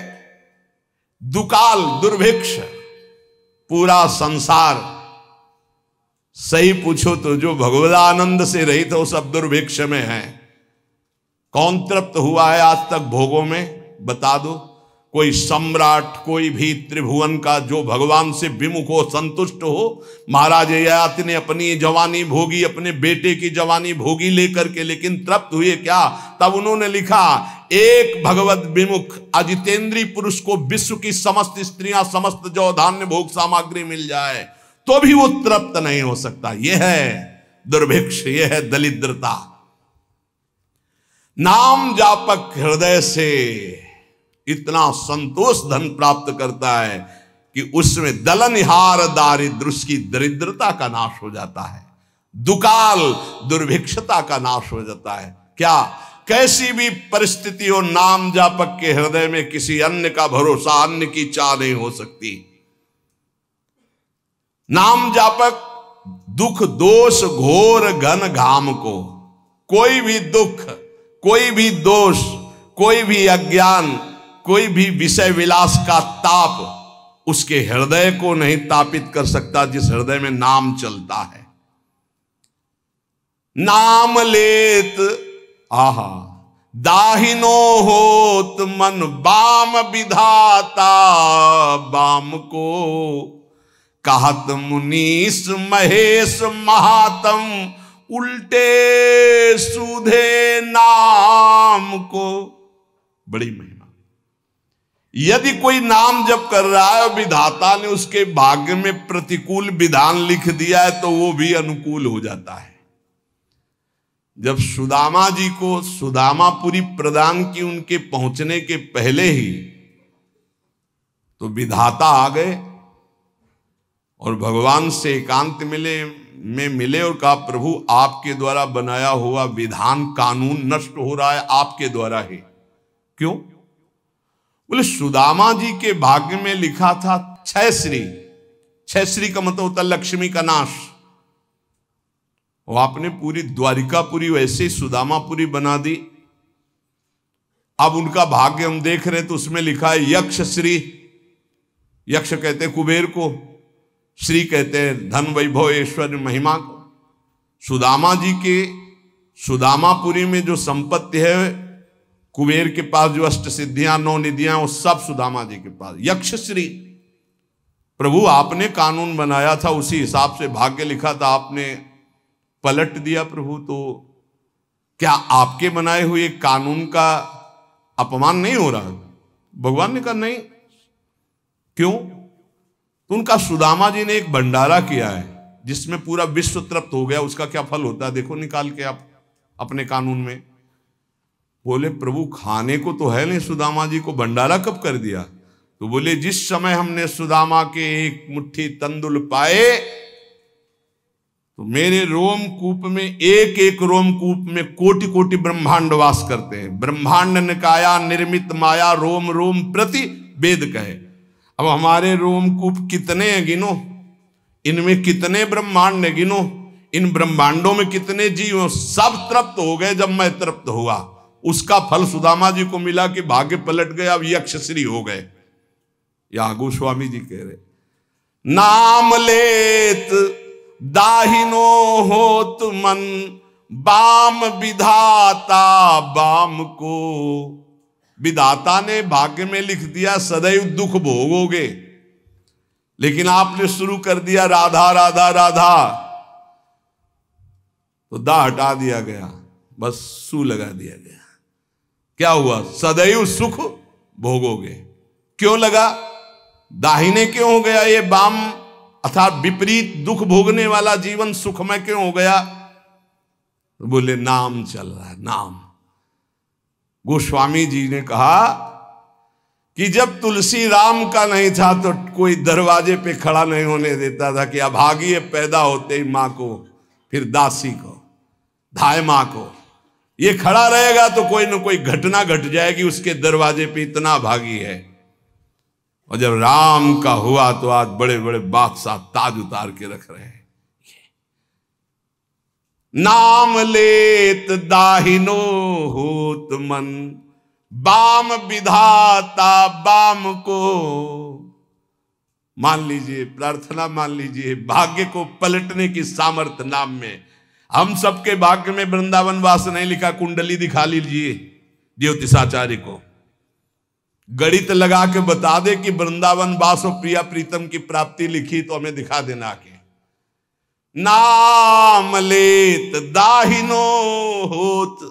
दुकाल दुर्भिक्ष पूरा संसार सही पूछो तो जो भगवदानंद से रहित तो हो सब दुर्भिक्ष में है कौन तृप्त हुआ है आज तक भोगों में बता दो कोई सम्राट कोई भी त्रिभुवन का जो भगवान से विमुख हो संतुष्ट हो महाराज ययात ने अपनी जवानी भोगी अपने बेटे की जवानी भोगी लेकर के लेकिन तृप्त हुए क्या तब उन्होंने लिखा एक भगवत विमुख अजितेंद्री पुरुष को विश्व की समस्त स्त्रियां समस्त जो धान्य भोग सामग्री मिल जाए तो भी वो तृप्त नहीं हो सकता यह है दुर्भिक्ष यह है दलिद्रता नाम जापक हृदय से इतना संतोष धन प्राप्त करता है कि उसमें दलनहार दारिद्र उसकी दरिद्रता का नाश हो जाता है दुकाल दुर्भिक्षता का नाश हो जाता है क्या कैसी भी परिस्थिति हो नाम जापक के हृदय में किसी अन्य का भरोसा अन्य की चाह नहीं हो सकती नाम जापक दुख दोष घोर घन घाम को कोई भी दुख कोई भी दोष कोई भी अज्ञान कोई भी विषय विलास का ताप उसके हृदय को नहीं तापित कर सकता जिस हृदय में नाम चलता है नाम लेत आहा दाहिनो होत मन बाम विधाता बाम को कहत मुनीस महेश महातम उल्टे सूधे नाम को बड़ी में यदि कोई नाम जब कर रहा है और विधाता ने उसके भाग्य में प्रतिकूल विधान लिख दिया है तो वो भी अनुकूल हो जाता है जब सुदामा जी को सुदामापुरी प्रदान की उनके पहुंचने के पहले ही तो विधाता आ गए और भगवान से एकांत मिले में मिले और कहा प्रभु आपके द्वारा बनाया हुआ विधान कानून नष्ट हो रहा है आपके द्वारा ही क्यों बोले सुदामा जी के भाग्य में लिखा था छह श्री छह श्री का मतलब होता लक्ष्मी का नाश वो आपने पूरी द्वारिकापुरी वैसे ही सुदामापुरी बना दी अब उनका भाग्य हम देख रहे हैं तो उसमें लिखा है यक्ष श्री यक्ष कहते हैं कुबेर को श्री कहते हैं धन वैभव ऐश्वर्य महिमा को सुदामा जी के सुदामापुरी में जो संपत्ति है कुबेर के पास जो अष्ट सिद्धियां नौ निधियां वो सब सुदामा जी के पास यक्ष श्री प्रभु आपने कानून बनाया था उसी हिसाब से भाग्य लिखा था आपने पलट दिया प्रभु तो क्या आपके बनाए हुए कानून का अपमान नहीं हो रहा भगवान ने कहा नहीं क्यों तो उनका सुदामा जी ने एक भंडारा किया है जिसमें पूरा विश्व तृप्त हो गया उसका क्या फल होता है देखो निकाल के आप अपने कानून में बोले प्रभु खाने को तो है नहीं सुदामा जी को भंडारा कब कर दिया तो बोले जिस समय हमने सुदामा के एक मुट्ठी तंदुल पाए तो मेरे रोम कूप में एक एक रोम कूप में कोटि कोटि ब्रह्मांड वास करते हैं ब्रह्मांड निकाया निर्मित माया रोम रोम प्रति वेद कहे अब हमारे रोम कूप कितने हैं गिनो इनमें कितने ब्रह्मांड है गिनो इन ब्रह्मांडों में कितने जीव सब तृप्त हो गए जब मैं तृप्त हुआ उसका फल सुदामा जी को मिला कि भाग्य पलट गए अब यक्षश्री हो गए यागो स्वामी जी कह रहे नाम लेत दाहिनो होत मन बाम विधाता बाम को विधाता ने भाग्य में लिख दिया सदैव दुख भोगोगे लेकिन आपने शुरू कर दिया राधा राधा राधा तो दा हटा दिया गया बस सू लगा दिया गया क्या हुआ सदैव सुख भोगोगे क्यों लगा दाहिने क्यों हो गया ये बाम अर्थात विपरीत दुख भोगने वाला जीवन सुखमय क्यों हो गया तो बोले नाम चल रहा है नाम गोस्वामी जी ने कहा कि जब तुलसी राम का नहीं था तो कोई दरवाजे पे खड़ा नहीं होने देता था कि अभागी पैदा होते ही मां को फिर दासी को धाय मां को ये खड़ा रहेगा तो कोई ना कोई घटना घट गट जाएगी उसके दरवाजे पे इतना भागी है और जब राम का हुआ तो आज बड़े बड़े बादशाह ताज उतार के रख रहे हैं नाम लेत दाहिनो होत मन बाम विधाता बाम को मान लीजिए प्रार्थना मान लीजिए भाग्य को पलटने की सामर्थ नाम में हम सबके भाग्य में वृंदावन वास नहीं लिखा कुंडली दिखा लीजिए ज्योतिषाचार्य को गणित लगा के बता दे कि वृंदावन वास और प्रिया प्रीतम की प्राप्ति लिखी तो हमें दिखा देना के नाम लेत दाहिनो होत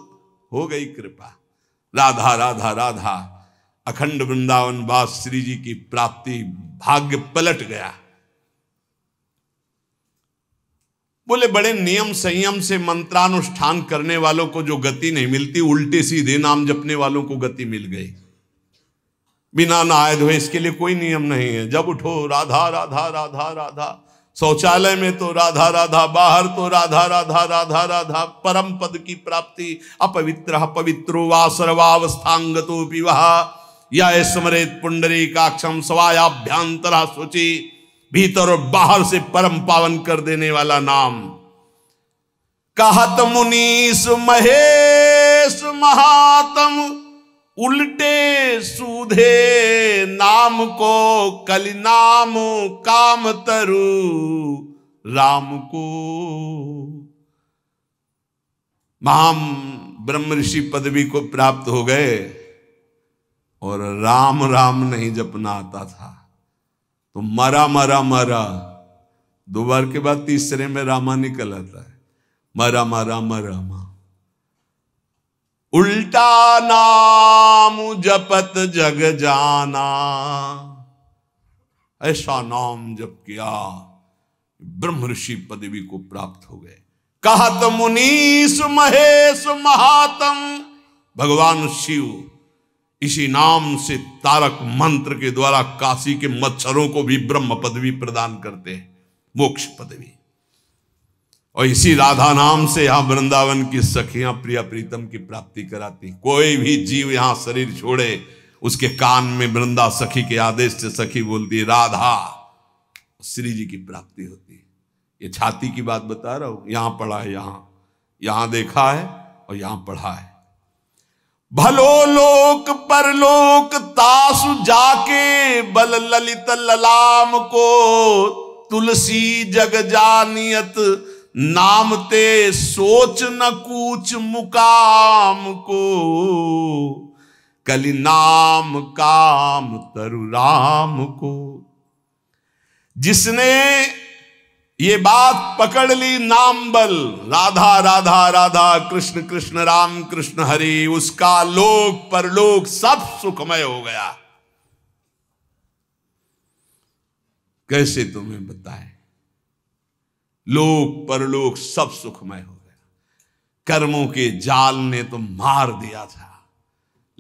हो गई कृपा राधा राधा राधा अखंड वृंदावन वास श्री जी की प्राप्ति भाग्य पलट गया बोले बड़े नियम संयम से मंत्रानुष्ठान करने वालों को जो गति नहीं मिलती उल्टे सीधे नाम जपने वालों को गति मिल गई बिना नहाय धोए इसके लिए कोई नियम नहीं है जब उठो राधा राधा राधा राधा शौचालय में तो राधा राधा बाहर तो राधा राधा राधा राधा परम पद की प्राप्ति अपवित्र पवित्रो वा सर्वावस्थांग विवाह या स्मृत पुंडरी काक्षम स्वायाभ्यंतरा सूची भीतर और बाहर से परम पावन कर देने वाला नाम कहत मुनीस महेश महातम उल्टे सूधे नाम को कल नाम काम तरु राम को महाम ब्रह्म ऋषि पदवी को प्राप्त हो गए और राम राम नहीं जपना आता था तो मरा मरा मरा दो बार के बाद तीसरे में रामा निकल आता है मरा मरा मरा मा उल्टा नाम जपत जग जाना ऐसा नाम जप किया ब्रह्म ऋषि पदवी को प्राप्त हो गए कहत तो मुनीस महेश महातम भगवान शिव इसी नाम से तारक मंत्र के द्वारा काशी के मच्छरों को भी ब्रह्म पदवी प्रदान करते हैं मोक्ष पदवी और इसी राधा नाम से यहां वृंदावन की सखियां प्रिया प्रीतम की प्राप्ति कराती कोई भी जीव यहां शरीर छोड़े उसके कान में वृंदा सखी के आदेश से सखी बोलती है राधा श्री जी की प्राप्ति होती है ये छाती की बात बता रहा हूं यहां पढ़ा है यहां यहां देखा है और यहां पढ़ा है भलो लोक परलोक तासु जाके बल ललित ललाम को तुलसी जग जानियत नाम ते सोच न कूच मुकाम को कलि नाम काम तरु राम को जिसने ये बात पकड़ ली नामबल राधा राधा राधा कृष्ण कृष्ण राम कृष्ण हरि उसका लोक परलोक सब सुखमय हो गया कैसे तुम्हें बताए लोक परलोक सब सुखमय हो गया कर्मों के जाल ने तो मार दिया था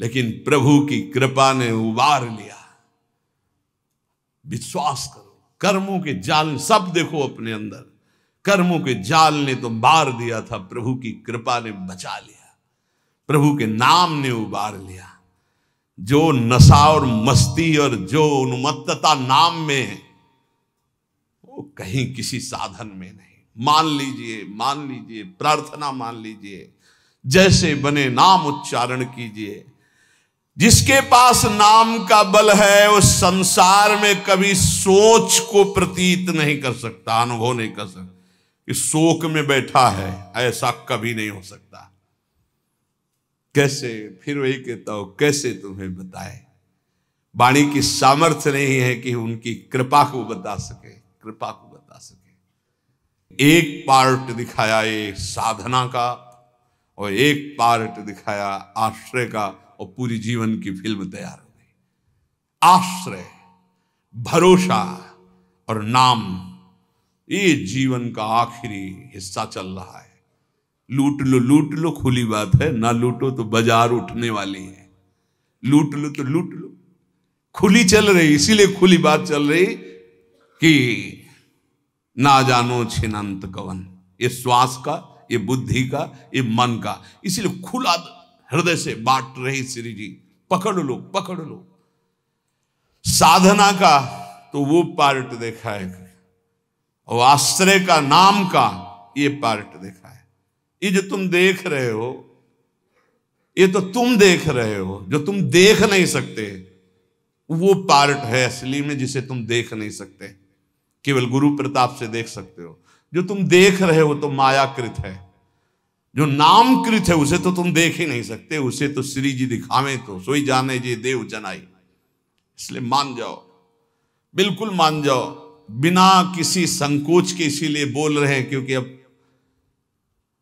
लेकिन प्रभु की कृपा ने उबार लिया विश्वास कर कर्मों के जाल सब देखो अपने अंदर कर्मों के जाल ने तो मार दिया था प्रभु की कृपा ने बचा लिया प्रभु के नाम ने उबार लिया जो नशा और मस्ती और जो उन्मत्तता नाम में वो कहीं किसी साधन में नहीं मान लीजिए मान लीजिए प्रार्थना मान लीजिए जैसे बने नाम उच्चारण कीजिए जिसके पास नाम का बल है वो संसार में कभी सोच को प्रतीत नहीं कर सकता अनुभव नहीं कर सकता कि शोक में बैठा है ऐसा कभी नहीं हो सकता कैसे फिर वही कहता हूं कैसे तुम्हें बताए वाणी की सामर्थ्य नहीं है कि उनकी कृपा को बता सके कृपा को बता सके एक पार्ट दिखाया ये साधना का और एक पार्ट दिखाया आश्रय का और पूरी जीवन की फिल्म तैयार हो गई आश्रय भरोसा और नाम ये जीवन का आखिरी हिस्सा चल रहा है लूट लो लूट लो खुली बात है ना लूटो तो बाजार उठने वाली है लूट लो तो लूट लो खुली चल रही इसीलिए खुली बात चल रही कि ना जानो छिनंत कवन ये श्वास का ये बुद्धि का ये मन का इसीलिए खुला हृदय से बांट रहे श्री जी पकड़ लो पकड़ लो साधना का तो वो पार्ट देखा है और आश्रय का नाम का ये पार्ट देखा है ये जो तुम देख रहे हो ये तो तुम देख रहे हो जो तुम देख नहीं सकते वो पार्ट है असली में जिसे तुम देख नहीं सकते केवल गुरु प्रताप से देख सकते हो जो तुम देख रहे हो तो मायाकृत है जो नामकृत है उसे तो तुम देख ही नहीं सकते उसे तो श्री जी दिखावे तो सोई जाने जी देव जनाई इसलिए मान जाओ बिल्कुल मान जाओ बिना किसी संकोच के इसीलिए बोल रहे हैं क्योंकि अब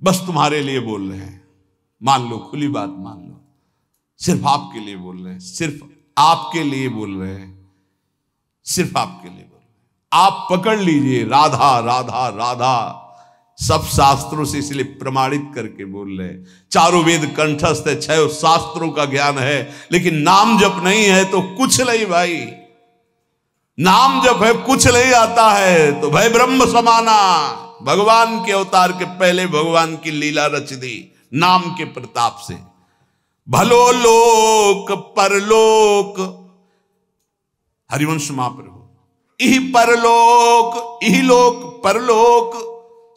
बस तुम्हारे लिए बोल रहे हैं मान लो खुली बात मान लो सिर्फ आपके लिए बोल रहे हैं सिर्फ आपके लिए बोल रहे हैं सिर्फ आपके लिए बोल रहे हैं आप पकड़ लीजिए राधा राधा राधा सब शास्त्रों से इसलिए प्रमाणित करके बोल रहे चारों वेद कंठस्थ है छह शास्त्रों का ज्ञान है लेकिन नाम जप नहीं है तो कुछ नहीं भाई नाम जप है कुछ नहीं आता है तो भाई ब्रह्म समाना भगवान के अवतार के पहले भगवान की लीला रच दी नाम के प्रताप से भलो लोक परलोक हरिवंश महाप्रभु इह परलोक इह लोक परलोक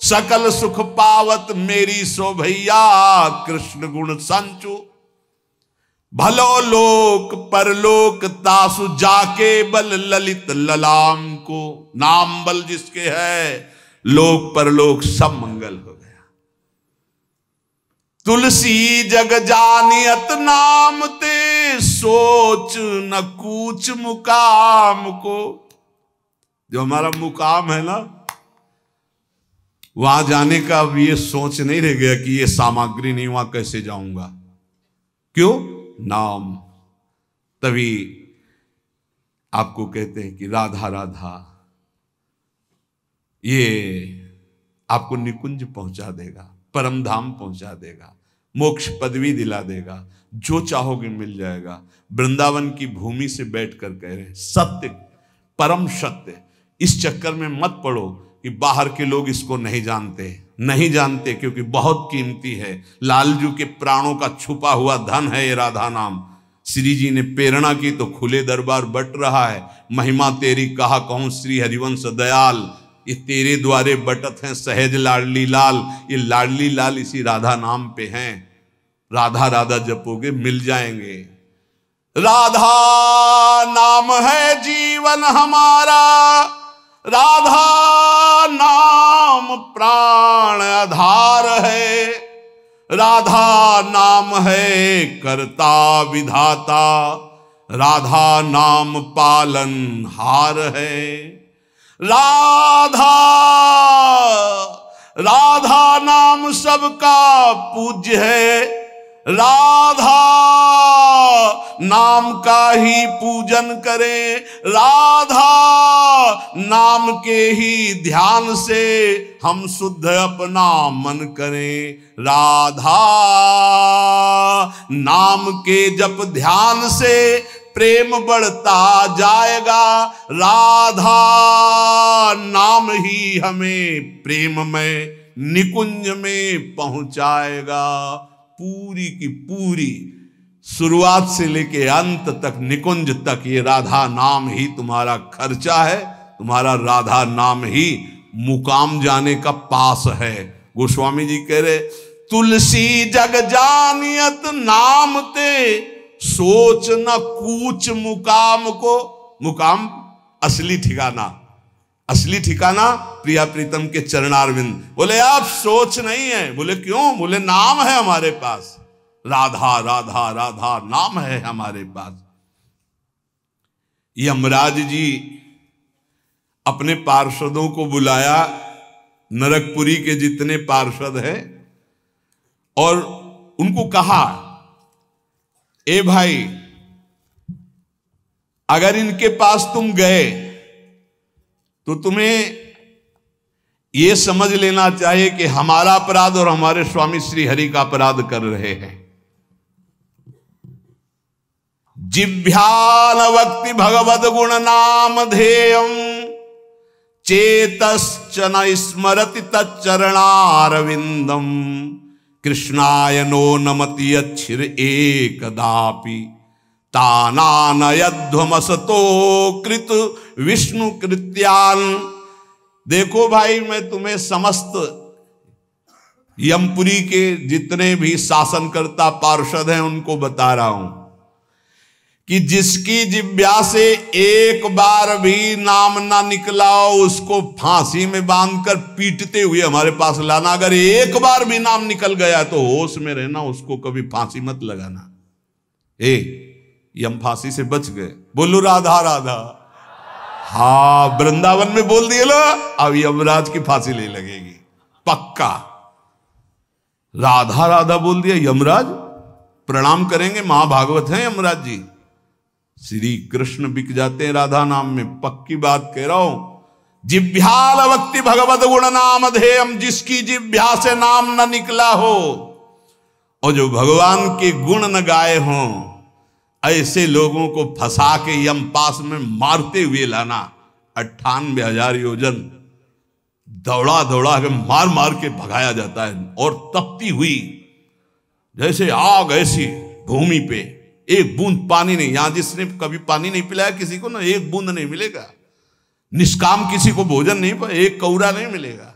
सकल सुख पावत मेरी सो भैया कृष्ण गुण संचु भलो लोक परलोक तासु जाके बल ललित ललाम को नाम बल जिसके है लोक परलोक सब मंगल हो गया तुलसी जग जानियत नाम ते सोच न कूच मुकाम को जो हमारा मुकाम है ना वहां जाने का अब ये सोच नहीं रह गया कि ये सामग्री नहीं वहां कैसे जाऊंगा क्यों नाम तभी आपको कहते हैं कि राधा राधा ये आपको निकुंज पहुंचा देगा परम धाम पहुंचा देगा मोक्ष पदवी दिला देगा जो चाहोगे मिल जाएगा वृंदावन की भूमि से बैठ कर कह रहे हैं सत्य परम सत्य इस चक्कर में मत पड़ो कि बाहर के लोग इसको नहीं जानते नहीं जानते क्योंकि बहुत कीमती है लालजू के प्राणों का छुपा हुआ धन है ये राधा नाम श्री जी ने प्रेरणा की तो खुले दरबार बट रहा है महिमा तेरी कहा कहूँ श्री हरिवंश दयाल ये तेरे द्वारे बटत हैं सहज लाडली लाल ये लाडली लाल इसी राधा नाम पे हैं राधा राधा जपोगे मिल जाएंगे राधा नाम है जीवन हमारा राधा नाम प्राण आधार है राधा नाम है करता विधाता राधा नाम पालन हार है राधा राधा नाम सबका पूज्य है राधा नाम का ही पूजन करें राधा नाम के ही ध्यान से हम शुद्ध अपना मन करें राधा नाम के जप ध्यान से प्रेम बढ़ता जाएगा राधा नाम ही हमें प्रेम में निकुंज में पहुंचाएगा पूरी की पूरी शुरुआत से लेके अंत तक निकुंज तक ये राधा नाम ही तुम्हारा खर्चा है तुम्हारा राधा नाम ही मुकाम जाने का पास है गोस्वामी जी कह रहे तुलसी जग जानियत नाम ते सोच न कूच मुकाम को मुकाम असली ठिकाना असली ठिकाना प्रिया प्रीतम के चरणारविंद बोले आप सोच नहीं है बोले क्यों बोले नाम है हमारे पास राधा राधा राधा नाम है हमारे पास यमराज जी अपने पार्षदों को बुलाया नरकपुरी के जितने पार्षद हैं और उनको कहा ए भाई अगर इनके पास तुम गए तो तुम्हें ये समझ लेना चाहिए कि हमारा अपराध और हमारे स्वामी श्री हरि का अपराध कर रहे हैं जिभ्यान वक्ति भगवत गुण नाम धेय चेतश्च न स्मरति तच्चरणारविंदम कृष्णाय नो नमति अच्छिर एकदापि तानानयध्वमसतो कृत विष्णु कृत्यान देखो भाई मैं तुम्हें समस्त यमपुरी के जितने भी शासनकर्ता पार्षद हैं उनको बता रहा हूं कि जिसकी जिव्या से एक बार भी नाम ना निकलाओ उसको फांसी में बांधकर पीटते हुए हमारे पास लाना अगर एक बार भी नाम निकल गया तो होश में रहना उसको कभी फांसी मत लगाना ए ये हम फांसी से बच गए बोलो राधा राधा हा वृंदावन में बोल दिए ना अब यमराज की फांसी नहीं लगेगी पक्का राधा राधा बोल दिया यमराज प्रणाम करेंगे महाभागवत हैं यमराज जी श्री कृष्ण बिक जाते हैं राधा नाम में पक्की बात कह रहा हूं जिभ्याल वक्ति भगवत गुण नाम धेयम जिसकी जिभ्या से नाम न निकला हो और जो भगवान के गुण न गाए हों ऐसे लोगों को फंसा के यम पास में मारते हुए लाना अट्ठानवे हजार योजन दौड़ा दौड़ा के मार मार के भगाया जाता है और तपती हुई जैसे आग ऐसी भूमि पे एक बूंद पानी नहीं यहां जिसने कभी पानी नहीं पिलाया किसी को ना एक बूंद नहीं मिलेगा निष्काम किसी को भोजन नहीं पर एक कौरा नहीं मिलेगा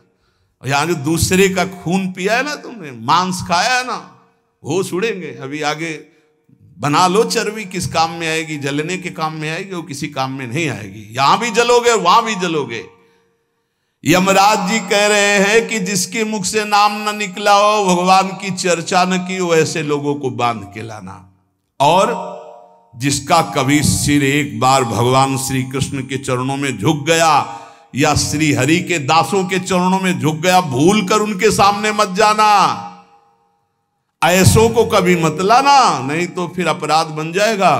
यहाँ जो दूसरे का खून पिया है ना तुमने मांस खाया है ना वो सुड़ेंगे अभी आगे बना लो चर्बी किस काम में आएगी जलने के काम में आएगी वो किसी काम में नहीं आएगी यहां भी जलोगे वहां भी जलोगे यमराज जी कह रहे हैं कि जिसके मुख से नाम न निकला हो भगवान की चर्चा न की हो ऐसे लोगों को बांध के लाना और जिसका कभी सिर एक बार भगवान श्री कृष्ण के चरणों में झुक गया या श्री हरि के दासों के चरणों में झुक गया भूल कर उनके सामने मत जाना ऐसों को कभी मत लाना नहीं तो फिर अपराध बन जाएगा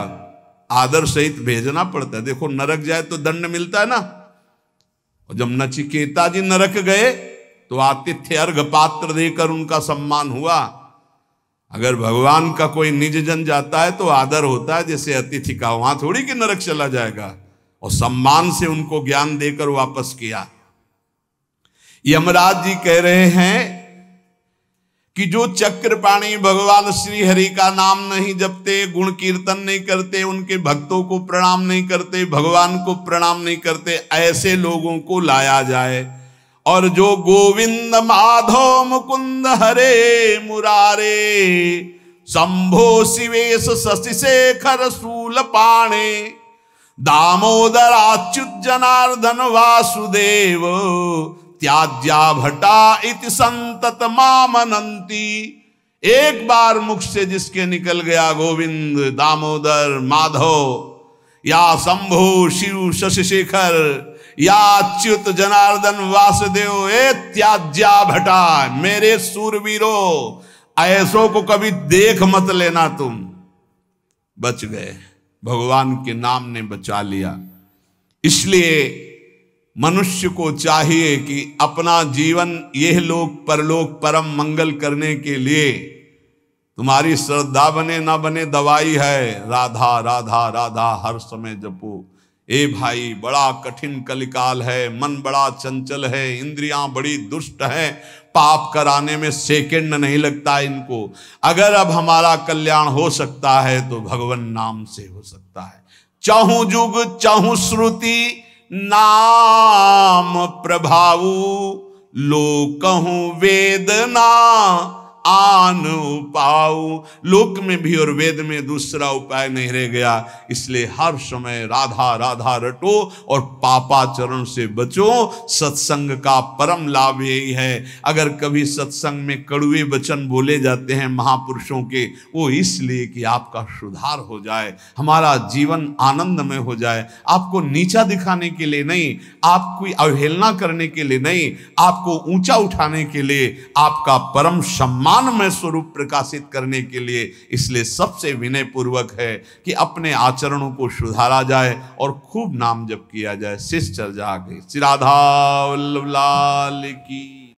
आदर सहित भेजना पड़ता है देखो नरक जाए तो दंड मिलता है ना और जब नचिकेता जी नरक गए तो आतिथ्य अर्घ पात्र देकर उनका सम्मान हुआ अगर भगवान का कोई निज जन जाता है तो आदर होता है जैसे अतिथि का वहां थोड़ी कि नरक चला जाएगा और सम्मान से उनको ज्ञान देकर वापस किया यमराज जी कह रहे हैं कि जो चक्रपाणी भगवान श्री हरि का नाम नहीं जपते गुण कीर्तन नहीं करते उनके भक्तों को प्रणाम नहीं करते भगवान को प्रणाम नहीं करते ऐसे लोगों को लाया जाए और जो गोविंद माधव मुकुंद हरे मुरारे शंभो शिवेश शशि शेखर शूल पाणे दामोदराच्युत जनार्दन वासुदेव त्याज्या भटा इति संतत मामनंती एक बार मुख से जिसके निकल गया गोविंद दामोदर माधव या शंभु शिव शशि शेखर या अच्युत जनार्दन वासुदेव ए त्याज्या भटा मेरे सूरवीरो ऐसो को कभी देख मत लेना तुम बच गए भगवान के नाम ने बचा लिया इसलिए मनुष्य को चाहिए कि अपना जीवन यह लोक परलोक परम मंगल करने के लिए तुम्हारी श्रद्धा बने ना बने दवाई है राधा राधा राधा हर समय जपो ए भाई बड़ा कठिन कलिकाल है मन बड़ा चंचल है इंद्रियां बड़ी दुष्ट हैं पाप कराने में सेकेंड नहीं लगता इनको अगर अब हमारा कल्याण हो सकता है तो भगवान नाम से हो सकता है चाहू जुग चाहू श्रुति नाम प्रभाऊ लोकहु वेदना आन पाऊ लोक में भी और वेद में दूसरा उपाय नहीं रह गया इसलिए हर समय राधा राधा रटो और पापाचरण से बचो सत्संग का परम लाभ यही है अगर कभी सत्संग में कड़ुए वचन बोले जाते हैं महापुरुषों के वो इसलिए कि आपका सुधार हो जाए हमारा जीवन आनंदमय हो जाए आपको नीचा दिखाने के लिए नहीं आपकी अवहेलना करने के लिए नहीं आपको ऊंचा उठाने के लिए आपका परम सम्मान ज्ञान में स्वरूप प्रकाशित करने के लिए इसलिए सबसे विनय पूर्वक है कि अपने आचरणों को सुधारा जाए और खूब नाम जप किया जाए शिष्य चल के श्री राधा वल्लभ लाल की